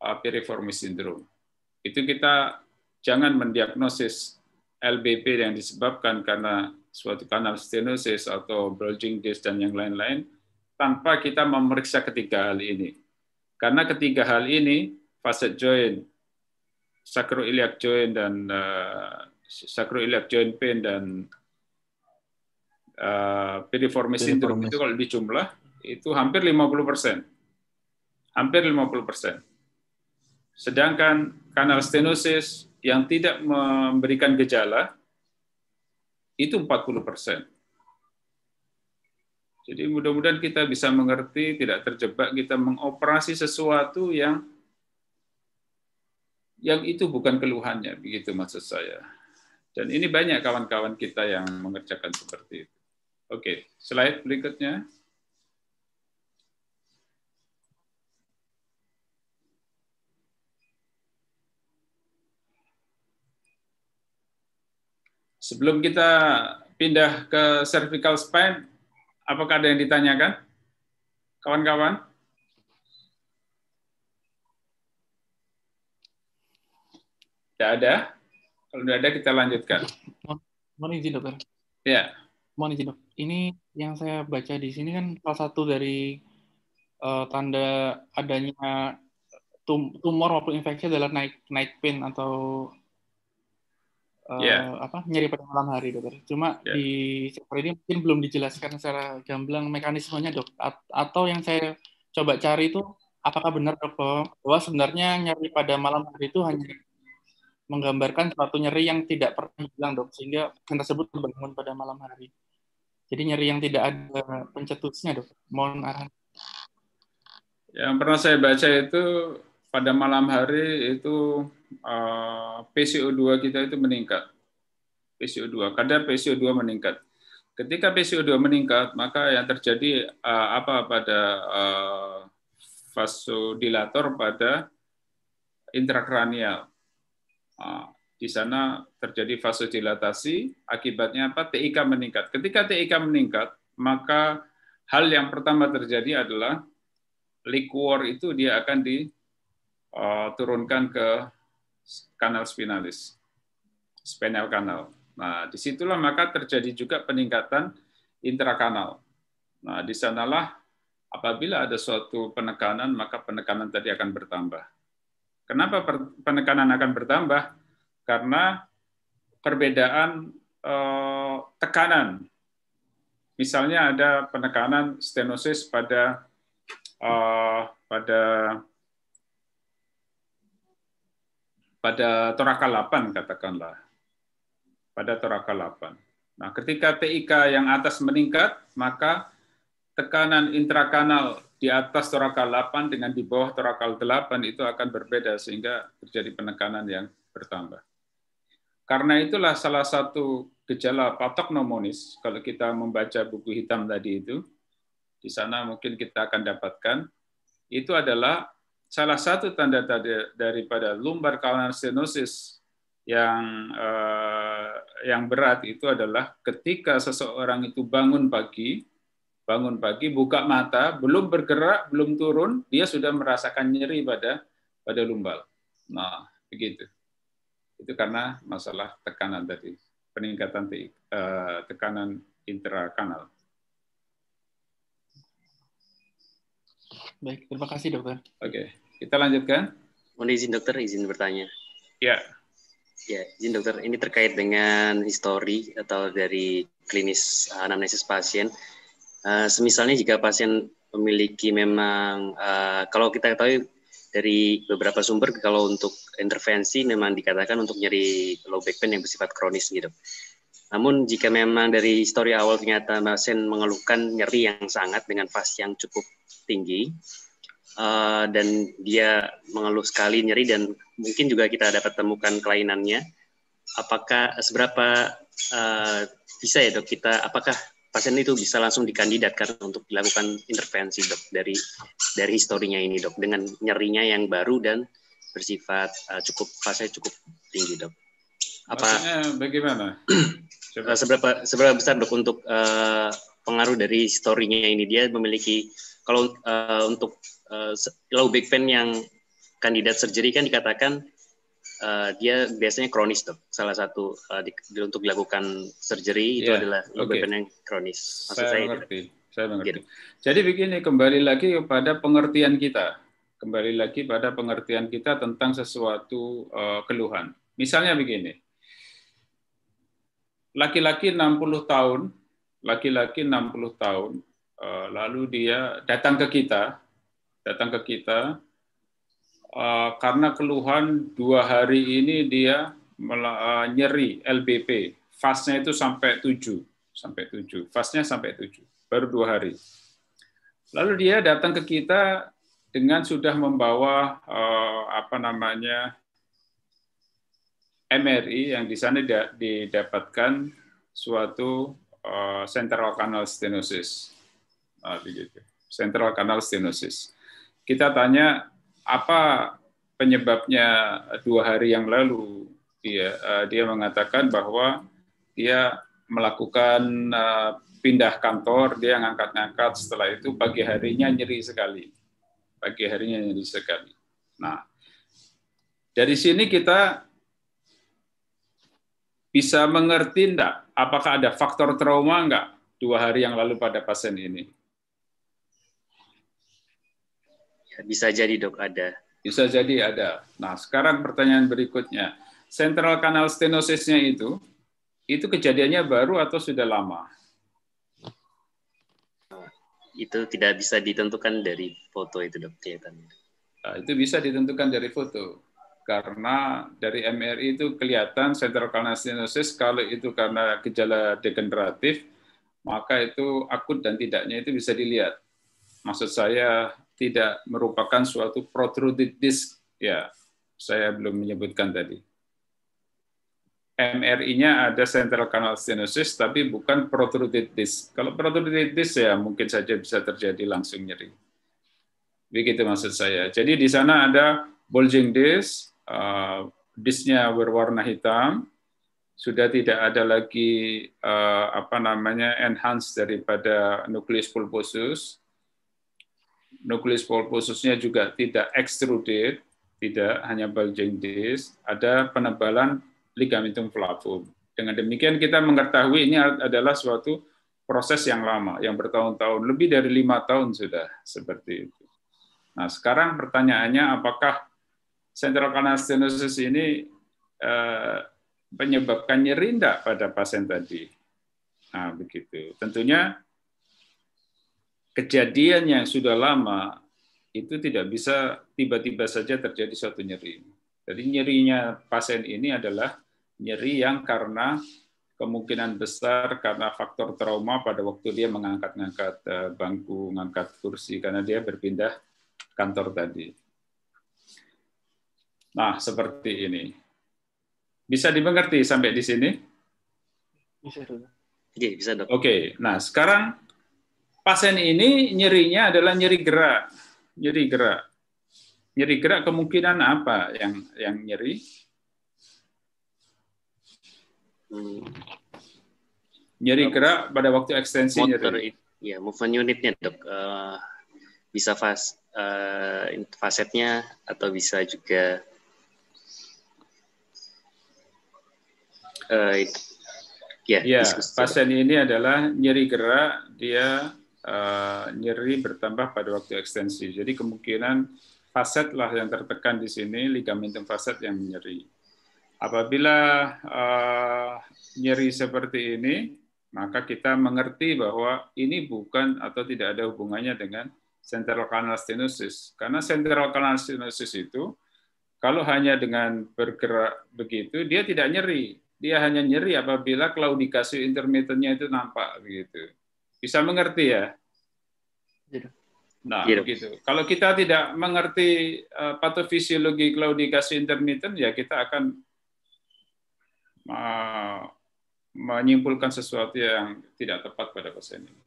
uh, piriformis syndrome. Itu kita jangan mendiagnosis LBP yang disebabkan karena suatu kanal stenosis atau bulging disc dan yang lain-lain tanpa kita memeriksa ketiga hal ini. Karena ketiga hal ini, facet joint, sacroiliac joint dan uh, sacroiliac joint pain dan uh, piriformis syndrome itu kalau dijumlah itu hampir 50 persen. Hampir 50 persen. Sedangkan kanal stenosis yang tidak memberikan gejala itu 40 persen. Jadi mudah-mudahan kita bisa mengerti, tidak terjebak kita mengoperasi sesuatu yang yang itu bukan keluhannya, begitu maksud saya. Dan ini banyak kawan-kawan kita yang mengerjakan seperti itu. Oke, slide berikutnya. Sebelum kita pindah ke cervical spine, apakah ada yang ditanyakan? Kawan-kawan? Tidak ada? Kalau sudah ada kita lanjutkan. Mohon izin dokter. Ya.
Mohon izin dok. Ini yang saya baca di sini kan salah satu dari uh, tanda adanya tum tumor maupun infeksi adalah naik naik pain atau yeah. Ya. apa nyeri pada malam hari dokter. Cuma yeah. di sektor ini mungkin belum dijelaskan secara gamblang mekanismenya dok. A atau yang saya coba cari itu apakah benar dok bahwa sebenarnya nyeri pada malam hari itu hanya menggambarkan suatu nyeri yang tidak pernah hilang dok sehingga yang tersebut terbangun pada malam hari jadi nyeri yang tidak ada pencetusnya dok mohon arahan
yang pernah saya baca itu pada malam hari itu uh, eh, PCO2 kita itu meningkat PCO2 kadar PCO2 meningkat ketika PCO2 meningkat maka yang terjadi uh, apa pada uh, vasodilator pada intrakranial Ah, di sana terjadi vasodilatasi, akibatnya apa? TIK meningkat. Ketika TIK meningkat, maka hal yang pertama terjadi adalah liquor itu dia akan diturunkan ah, ke kanal spinalis, spinal kanal. Nah, disitulah maka terjadi juga peningkatan intrakanal. Nah, di sanalah apabila ada suatu penekanan, maka penekanan tadi akan bertambah. Kenapa penekanan akan bertambah? Karena perbedaan eh, tekanan. Misalnya ada penekanan stenosis pada eh, pada pada torakal 8 katakanlah. Pada torakal 8. Nah, ketika TIK yang atas meningkat, maka tekanan intrakanal di atas torakal 8 dengan di bawah torakal 8 itu akan berbeda sehingga terjadi penekanan yang bertambah. Karena itulah salah satu gejala patok nomonis kalau kita membaca buku hitam tadi itu di sana mungkin kita akan dapatkan itu adalah salah satu tanda tanda daripada lumbar kawanan stenosis yang eh, yang berat itu adalah ketika seseorang itu bangun pagi bangun pagi, buka mata, belum bergerak, belum turun, dia sudah merasakan nyeri pada pada lumbal. Nah, begitu. Itu karena masalah tekanan tadi, peningkatan te, eh, tekanan intrakanal.
Baik, terima kasih dokter.
Oke, kita lanjutkan. Mohon izin dokter, izin bertanya.
Ya. Ya, izin dokter, ini terkait dengan histori atau dari klinis anamnesis pasien Eh, semisalnya jika pasien memiliki memang uh, kalau kita ketahui dari beberapa sumber kalau untuk intervensi memang dikatakan untuk nyeri low back pain yang bersifat kronis gitu. Namun jika memang dari histori awal ternyata pasien mengeluhkan nyeri yang sangat dengan pas yang cukup tinggi uh, dan dia mengeluh sekali nyeri dan mungkin juga kita dapat temukan kelainannya, apakah seberapa uh, bisa ya dok kita apakah pasien itu bisa langsung dikandidatkan untuk dilakukan intervensi dok dari dari historinya ini dok dengan nyerinya yang baru dan bersifat uh, cukup fase cukup tinggi dok. Apa Maksudnya
bagaimana? (clears throat) Coba. Eh,
seberapa seberapa besar dok untuk uh, pengaruh dari historinya ini dia memiliki kalau uh, untuk uh, low back pain yang kandidat surgery kan dikatakan Eh, dia biasanya kronis tuh. Salah satu uh, di, di, untuk dilakukan surgery itu yeah. adalah okay. yang
kronis. Maksud saya, saya gitu. mengerti. Itu. Saya mengerti. Gitu. Jadi begini kembali lagi kepada pengertian kita, kembali lagi pada pengertian kita tentang sesuatu uh, keluhan. Misalnya begini, laki-laki 60 tahun, laki-laki 60 tahun, lalu dia datang ke kita, datang ke kita Eh, karena keluhan dua hari ini dia eh, nyeri LBP, fasnya itu sampai tujuh sampai 7, fasnya sampai tujuh, baru dua hari. Lalu dia datang ke kita dengan sudah membawa eh, apa namanya MRI yang di sana didapatkan suatu uh, central canal stenosis, uh, Central canal stenosis. Kita tanya apa penyebabnya dua hari yang lalu dia uh, eh, dia mengatakan bahwa dia melakukan uh, pindah kantor, dia ngangkat-ngangkat setelah itu pagi harinya nyeri sekali. Pagi harinya nyeri sekali. Nah, dari sini kita bisa mengerti enggak apakah ada faktor trauma enggak dua hari yang lalu pada pasien ini. Bisa jadi dok ada. Bisa jadi ada. Nah sekarang pertanyaan berikutnya, sentral kanal stenosisnya itu, itu kejadiannya baru atau sudah lama? Itu tidak bisa ditentukan dari foto itu dok kelihatannya. Nah, itu bisa ditentukan dari foto karena dari MRI itu kelihatan sentral kanal stenosis kalau itu karena gejala degeneratif maka itu akut dan tidaknya itu bisa dilihat. Maksud saya tidak merupakan suatu protruded disk ya saya belum menyebutkan tadi MRI-nya ada central canal stenosis tapi bukan protruded disk. Kalau protruded disk ya mungkin saja bisa terjadi langsung nyeri. Begitu maksud saya. Jadi di sana ada bulging disk, uh, disknya berwarna hitam, sudah tidak ada lagi uh, apa namanya enhance daripada nukleus pulposus Nukleus polposusnya juga tidak extruded, tidak hanya bulging disk, ada penebalan ligamentum flavum. Dengan demikian kita mengetahui ini adalah suatu proses yang lama, yang bertahun-tahun, lebih dari lima tahun sudah seperti itu. Nah sekarang pertanyaannya apakah central canal stenosis ini eh, penyebabkan nyeri pada pasien tadi? Nah begitu. Tentunya kejadian yang sudah lama itu tidak bisa tiba-tiba saja terjadi suatu nyeri. Jadi nyerinya pasien ini adalah nyeri yang karena kemungkinan besar karena faktor trauma pada waktu dia mengangkat-ngangkat eh, bangku, mengangkat kursi karena dia berpindah kantor tadi. Nah, seperti ini. Bisa dimengerti sampai di sini? Bisa, iya, Oke, okay. nah sekarang pasien ini nyerinya adalah nyeri gerak, nyeri gerak. Nyeri gerak kemungkinan apa yang yang nyeri?
Nyeri hmm. gerak pada waktu ekstensi motor, nyeri. Ya, movement unitnya dok. Uh, bisa fas, uh, fasetnya atau bisa juga uh, ya, yeah, pasien
ini adalah nyeri gerak, dia Eh, nyeri bertambah pada waktu ekstensi. Jadi kemungkinan lah yang tertekan di sini, ligamentum faset yang nyeri. Apabila uh, nyeri seperti ini, maka kita mengerti bahwa ini bukan atau tidak ada hubungannya dengan central canal stenosis. Karena central canal stenosis itu, kalau hanya dengan bergerak begitu, dia tidak nyeri. Dia hanya nyeri apabila klaudikasi intermittentnya itu nampak begitu. Bisa mengerti ya? Nah, begitu. Kalau kita tidak mengerti uh, patofisiologi claudicasi intermittent, ya kita akan uh, menyimpulkan sesuatu yang tidak tepat pada pasien ini.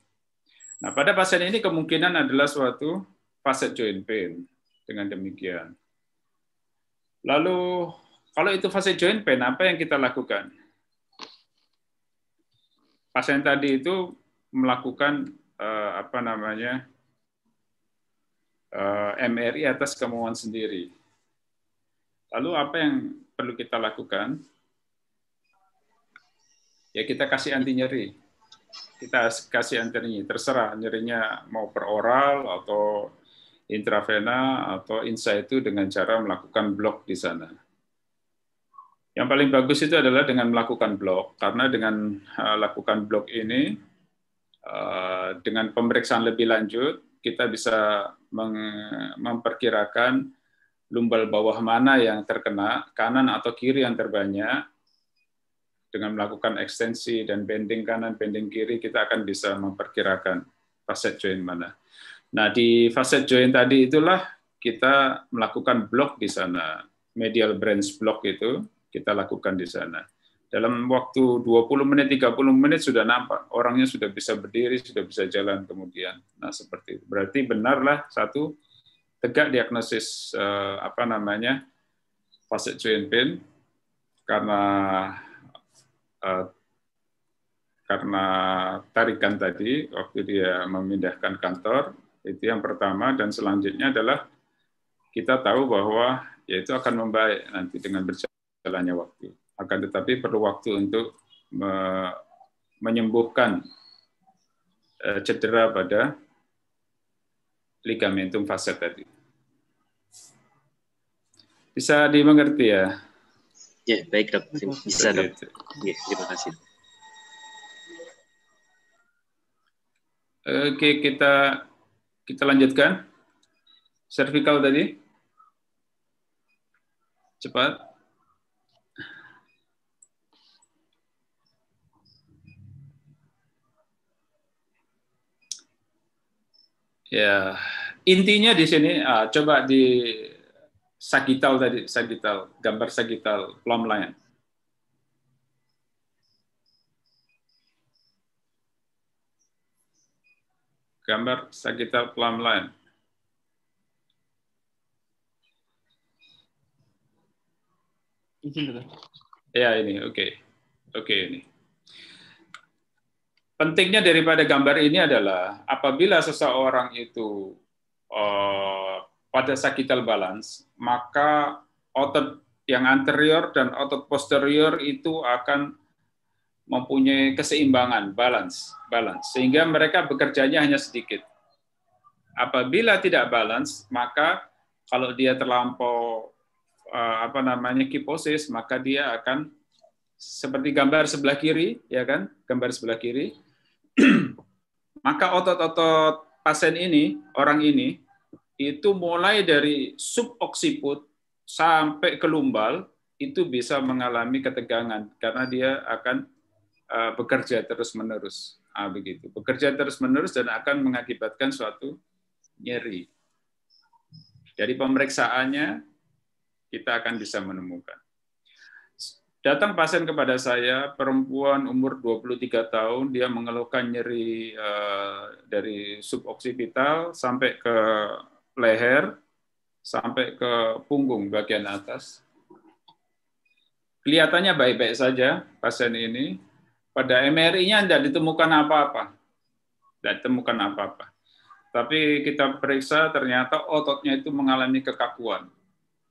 Nah, pada pasien ini kemungkinan adalah suatu fase joint pain dengan demikian. Lalu, kalau itu fase joint pain, apa yang kita lakukan? Pasien tadi itu melakukan uh, apa namanya uh, eh, MRI atas kemauan sendiri. Lalu apa yang perlu kita lakukan? Ya kita kasih anti nyeri. Kita kasih anti nyeri. Terserah nyerinya mau per oral atau intravena atau inside itu dengan cara melakukan blok di sana. Yang paling bagus itu adalah dengan melakukan blok, karena dengan uh, lakukan blok ini Eh, dengan pemeriksaan lebih lanjut kita bisa memperkirakan lumbal bawah mana yang terkena, kanan atau kiri yang terbanyak. Dengan melakukan ekstensi dan bending kanan, bending kiri, kita akan bisa memperkirakan facet joint mana. Nah, di facet joint tadi itulah kita melakukan blok di sana. Medial branch block itu kita lakukan di sana dalam waktu 20 menit, 30 menit sudah nampak orangnya sudah bisa berdiri, sudah bisa jalan kemudian. Nah, seperti itu. Berarti benarlah satu tegak diagnosis eh, apa namanya? fase joint pain karena eh, karena tarikan tadi waktu dia memindahkan kantor itu yang pertama dan selanjutnya adalah kita tahu bahwa yaitu akan membaik nanti dengan berjalannya waktu akan tetapi perlu waktu untuk me menyembuhkan eh, cedera pada ligamentum fasciae tadi. Bisa dimengerti ya? Ya, baik dok. Bisa dok. Gitu. Ya, terima kasih. Oke, kita kita lanjutkan. Cervical tadi. Cepat. Ya, intinya di sini uh, coba di sagital tadi, sagital, gambar sagital, plumb line. Gambar sagital plumb line. Ya ini, oke. Okay. Oke okay, ini pentingnya daripada gambar ini adalah apabila seseorang itu uh, pada sagittal balance, maka otot yang anterior dan otot posterior itu akan mempunyai keseimbangan, balance, balance. Sehingga mereka bekerjanya hanya sedikit. Apabila tidak balance, maka kalau dia terlampau eh, apa namanya kiposis, maka dia akan seperti gambar sebelah kiri, ya kan? Gambar sebelah kiri (clears throat) Maka otot-otot pasien ini, orang ini, itu mulai dari suboksiput sampai ke lumbal, itu bisa mengalami ketegangan karena dia akan uh, bekerja terus-menerus. Ah, begitu. Bekerja terus-menerus dan akan mengakibatkan suatu nyeri. Dari pemeriksaannya, kita akan bisa menemukan. Datang pasien kepada saya, perempuan umur 23 tahun, dia mengeluhkan nyeri uh, dari suboksipital sampai ke leher, sampai ke punggung bagian atas. Kelihatannya baik-baik saja pasien ini. Pada MRI-nya tidak ditemukan apa-apa. Tidak ditemukan apa-apa. Tapi kita periksa ternyata ototnya itu mengalami kekakuan.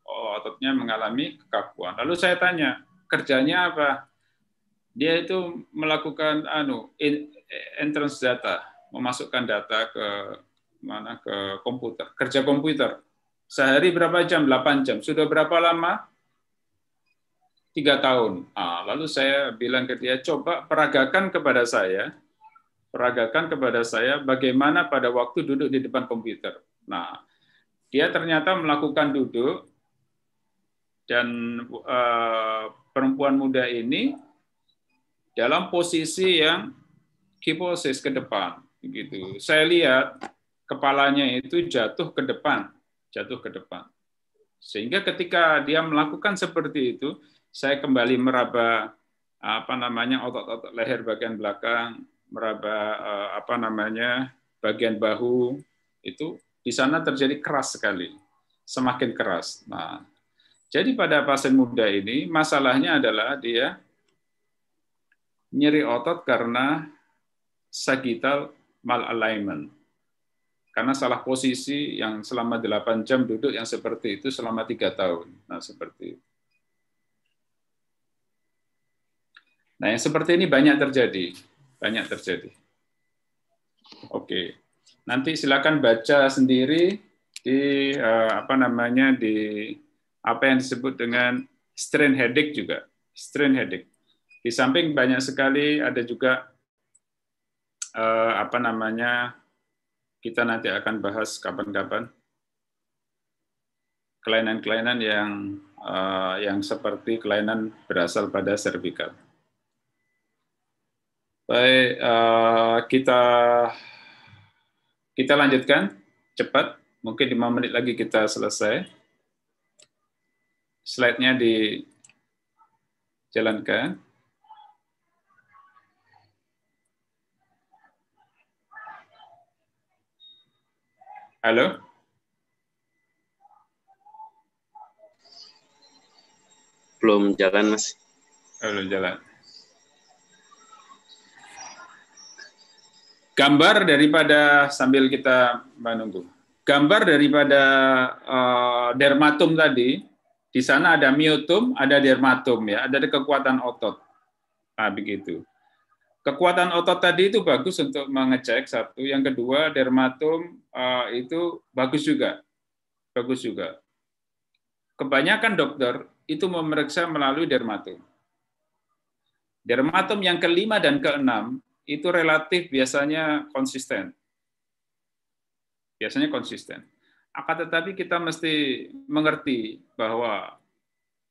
Oh, ototnya mengalami kekakuan. Lalu saya tanya, kerjanya apa? Dia itu melakukan anu entrance data, memasukkan data ke mana ke komputer, kerja komputer. Sehari berapa jam? 8 jam. Sudah berapa lama? Tiga tahun. Ah, lalu saya bilang ke dia, coba peragakan kepada saya, peragakan kepada saya bagaimana pada waktu duduk di depan komputer. Nah, dia ternyata melakukan duduk dan uh, perempuan muda ini dalam posisi yang kiposis ke depan gitu. Saya lihat kepalanya itu jatuh ke depan, jatuh ke depan. Sehingga ketika dia melakukan seperti itu, saya kembali meraba apa namanya otot-otot leher bagian belakang, meraba eh, apa namanya bagian bahu itu di sana terjadi keras sekali, semakin keras. Nah, jadi pada pasien muda ini masalahnya adalah dia nyeri otot karena sagittal malalignment. Karena salah posisi yang selama 8 jam duduk yang seperti itu selama 3 tahun. Nah, seperti itu. Nah, yang seperti ini banyak terjadi. Banyak terjadi. Oke. Nanti silakan baca sendiri di eh, apa namanya di apa yang disebut dengan strain headache juga, strain headache. Di samping banyak sekali ada juga eh, apa namanya kita nanti akan bahas kapan-kapan kelainan-kelainan yang eh, yang seperti kelainan berasal pada cervical. Baik, eh, kita kita lanjutkan cepat. Mungkin lima menit lagi kita selesai slide-nya dijalankan. Halo? Belum jalan, Mas. Oh, belum jalan. Gambar daripada, sambil kita menunggu, gambar daripada uh, eh, dermatum tadi, di sana ada miotum, ada dermatum ya, ada kekuatan otot. Nah, begitu. Kekuatan otot tadi itu bagus untuk mengecek satu. Yang kedua, dermatum uh, itu bagus juga. Bagus juga. Kebanyakan dokter itu memeriksa melalui dermatum. Dermatum yang kelima dan keenam itu relatif biasanya konsisten. Biasanya konsisten akan tetapi kita mesti mengerti bahwa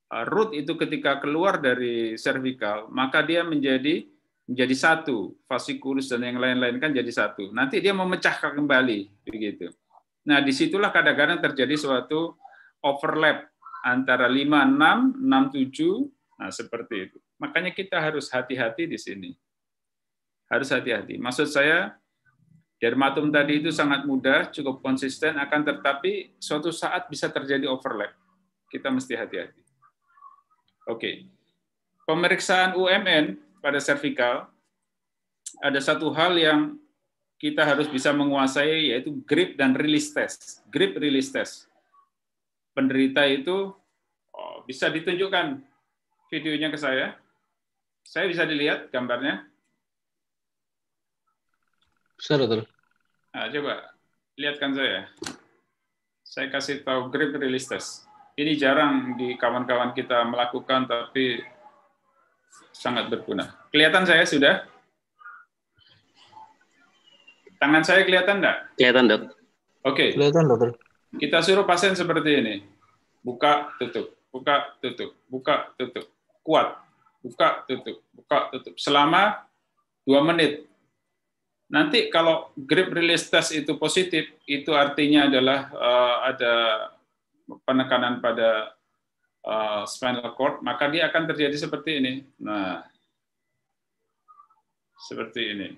uh, root itu ketika keluar dari cervical, maka dia menjadi menjadi satu, fasikulus dan yang lain-lain kan jadi satu. Nanti dia memecahkan kembali begitu. Nah, disitulah kadang-kadang terjadi suatu overlap antara 6, 7, nah seperti itu. Makanya kita harus hati-hati di sini. Harus hati-hati. Maksud saya Dermatum tadi itu sangat mudah, cukup konsisten, akan tetapi suatu saat bisa terjadi overlap. Kita mesti hati-hati. Oke. Pemeriksaan UMN pada cervical ada satu hal yang kita harus bisa menguasai yaitu grip dan release test. Grip release test. Penderita itu oh, bisa ditunjukkan videonya ke saya. Saya bisa dilihat gambarnya besar betul. Nah, coba lihatkan saya. Saya kasih tahu grip release test. Ini jarang di kawan-kawan kita melakukan, tapi sangat berguna. Kelihatan saya sudah? Tangan saya kelihatan enggak? Kelihatan, dok. Oke. Okay. Kelihatan, dok. Kita suruh pasien seperti ini. Buka, tutup. Buka, tutup. Buka, tutup. Kuat. Buka, tutup. Buka, tutup. Selama dua menit Nanti kalau grip release test itu positif, itu artinya adalah uh, ada penekanan pada uh, spinal cord, maka dia akan terjadi seperti ini. Nah, seperti ini.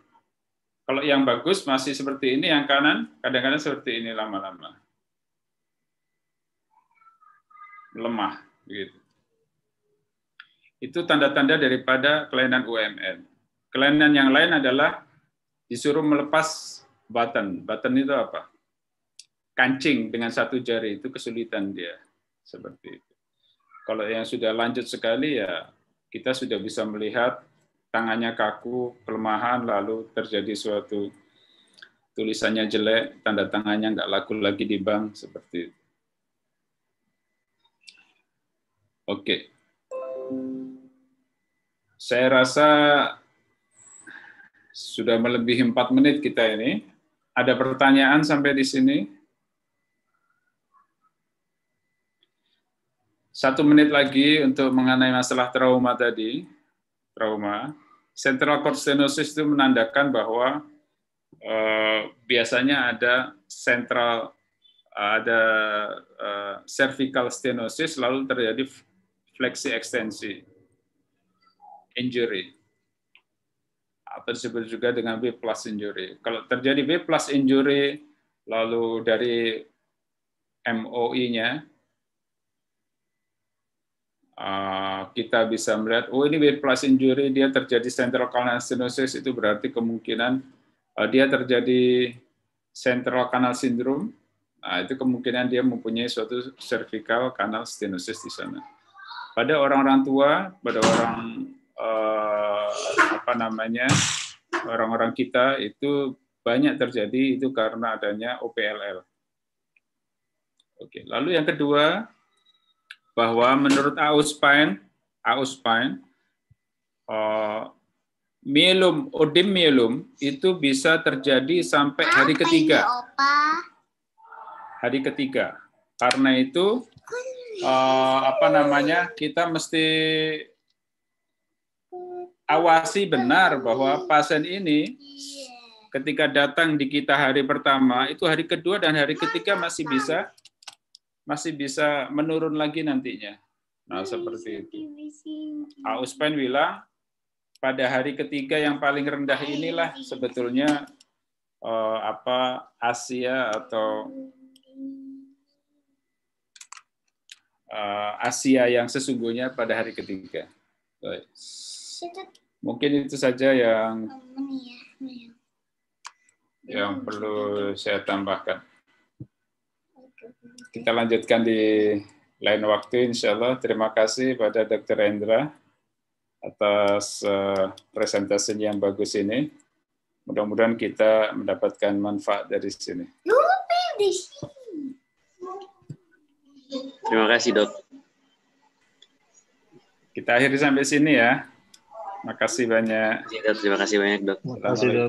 Kalau yang bagus masih seperti ini, yang kanan kadang-kadang seperti ini lama-lama. Lemah, begitu. Itu tanda-tanda daripada kelainan UMN. Kelainan yang lain adalah disuruh melepas button. Button itu apa? Kancing dengan satu jari itu kesulitan dia seperti itu. Kalau yang sudah lanjut sekali ya kita sudah bisa melihat tangannya kaku, kelemahan, lalu terjadi suatu tulisannya jelek, tanda tangannya nggak laku lagi di bank, seperti itu. Oke. Saya rasa sudah melebihi empat menit kita ini. Ada pertanyaan sampai di sini? Satu menit lagi untuk mengenai masalah trauma tadi. Trauma. Central cord stenosis itu menandakan bahwa uh, biasanya ada central eh, ada uh, cervical stenosis lalu terjadi fleksi ekstensi injury atau disebut juga dengan B plus injury. Kalau terjadi B plus injury, lalu dari MOI-nya, ah, kita bisa melihat, oh ini B plus injury, dia terjadi central canal stenosis, itu berarti kemungkinan ah, dia terjadi central canal syndrome, nah, itu kemungkinan dia mempunyai suatu cervical canal stenosis di sana. Pada orang-orang tua, pada orang apa namanya orang-orang kita itu banyak terjadi itu karena adanya OPLL. Oke, lalu yang kedua bahwa menurut Auspain, Auspain uh, eh, mielum odem mielum itu bisa terjadi sampai hari ketiga. Hari ketiga. Karena itu eh, apa namanya? Kita mesti awasi benar bahwa iya. pasien ini iya. ketika datang di kita hari pertama itu hari kedua dan hari ketiga masih bisa masih bisa menurun lagi nantinya. Nah, iya, seperti itu. Auspen bilang pada hari ketiga yang paling rendah inilah sebetulnya eh, apa Asia atau hmm. eh, Asia yang sesungguhnya pada hari ketiga. Baik. Mungkin itu saja yang oh, iya, iya. yang perlu saya tambahkan. Kita lanjutkan di lain waktu, insya Allah. Terima kasih pada Dr. Endra atas uh, yang bagus ini. Mudah-mudahan kita mendapatkan manfaat dari sini. Terima kasih, Dok. Kita akhiri sampai sini ya. Makasih banyak. Terima kasih banyak, Dok. Makasih, Dok.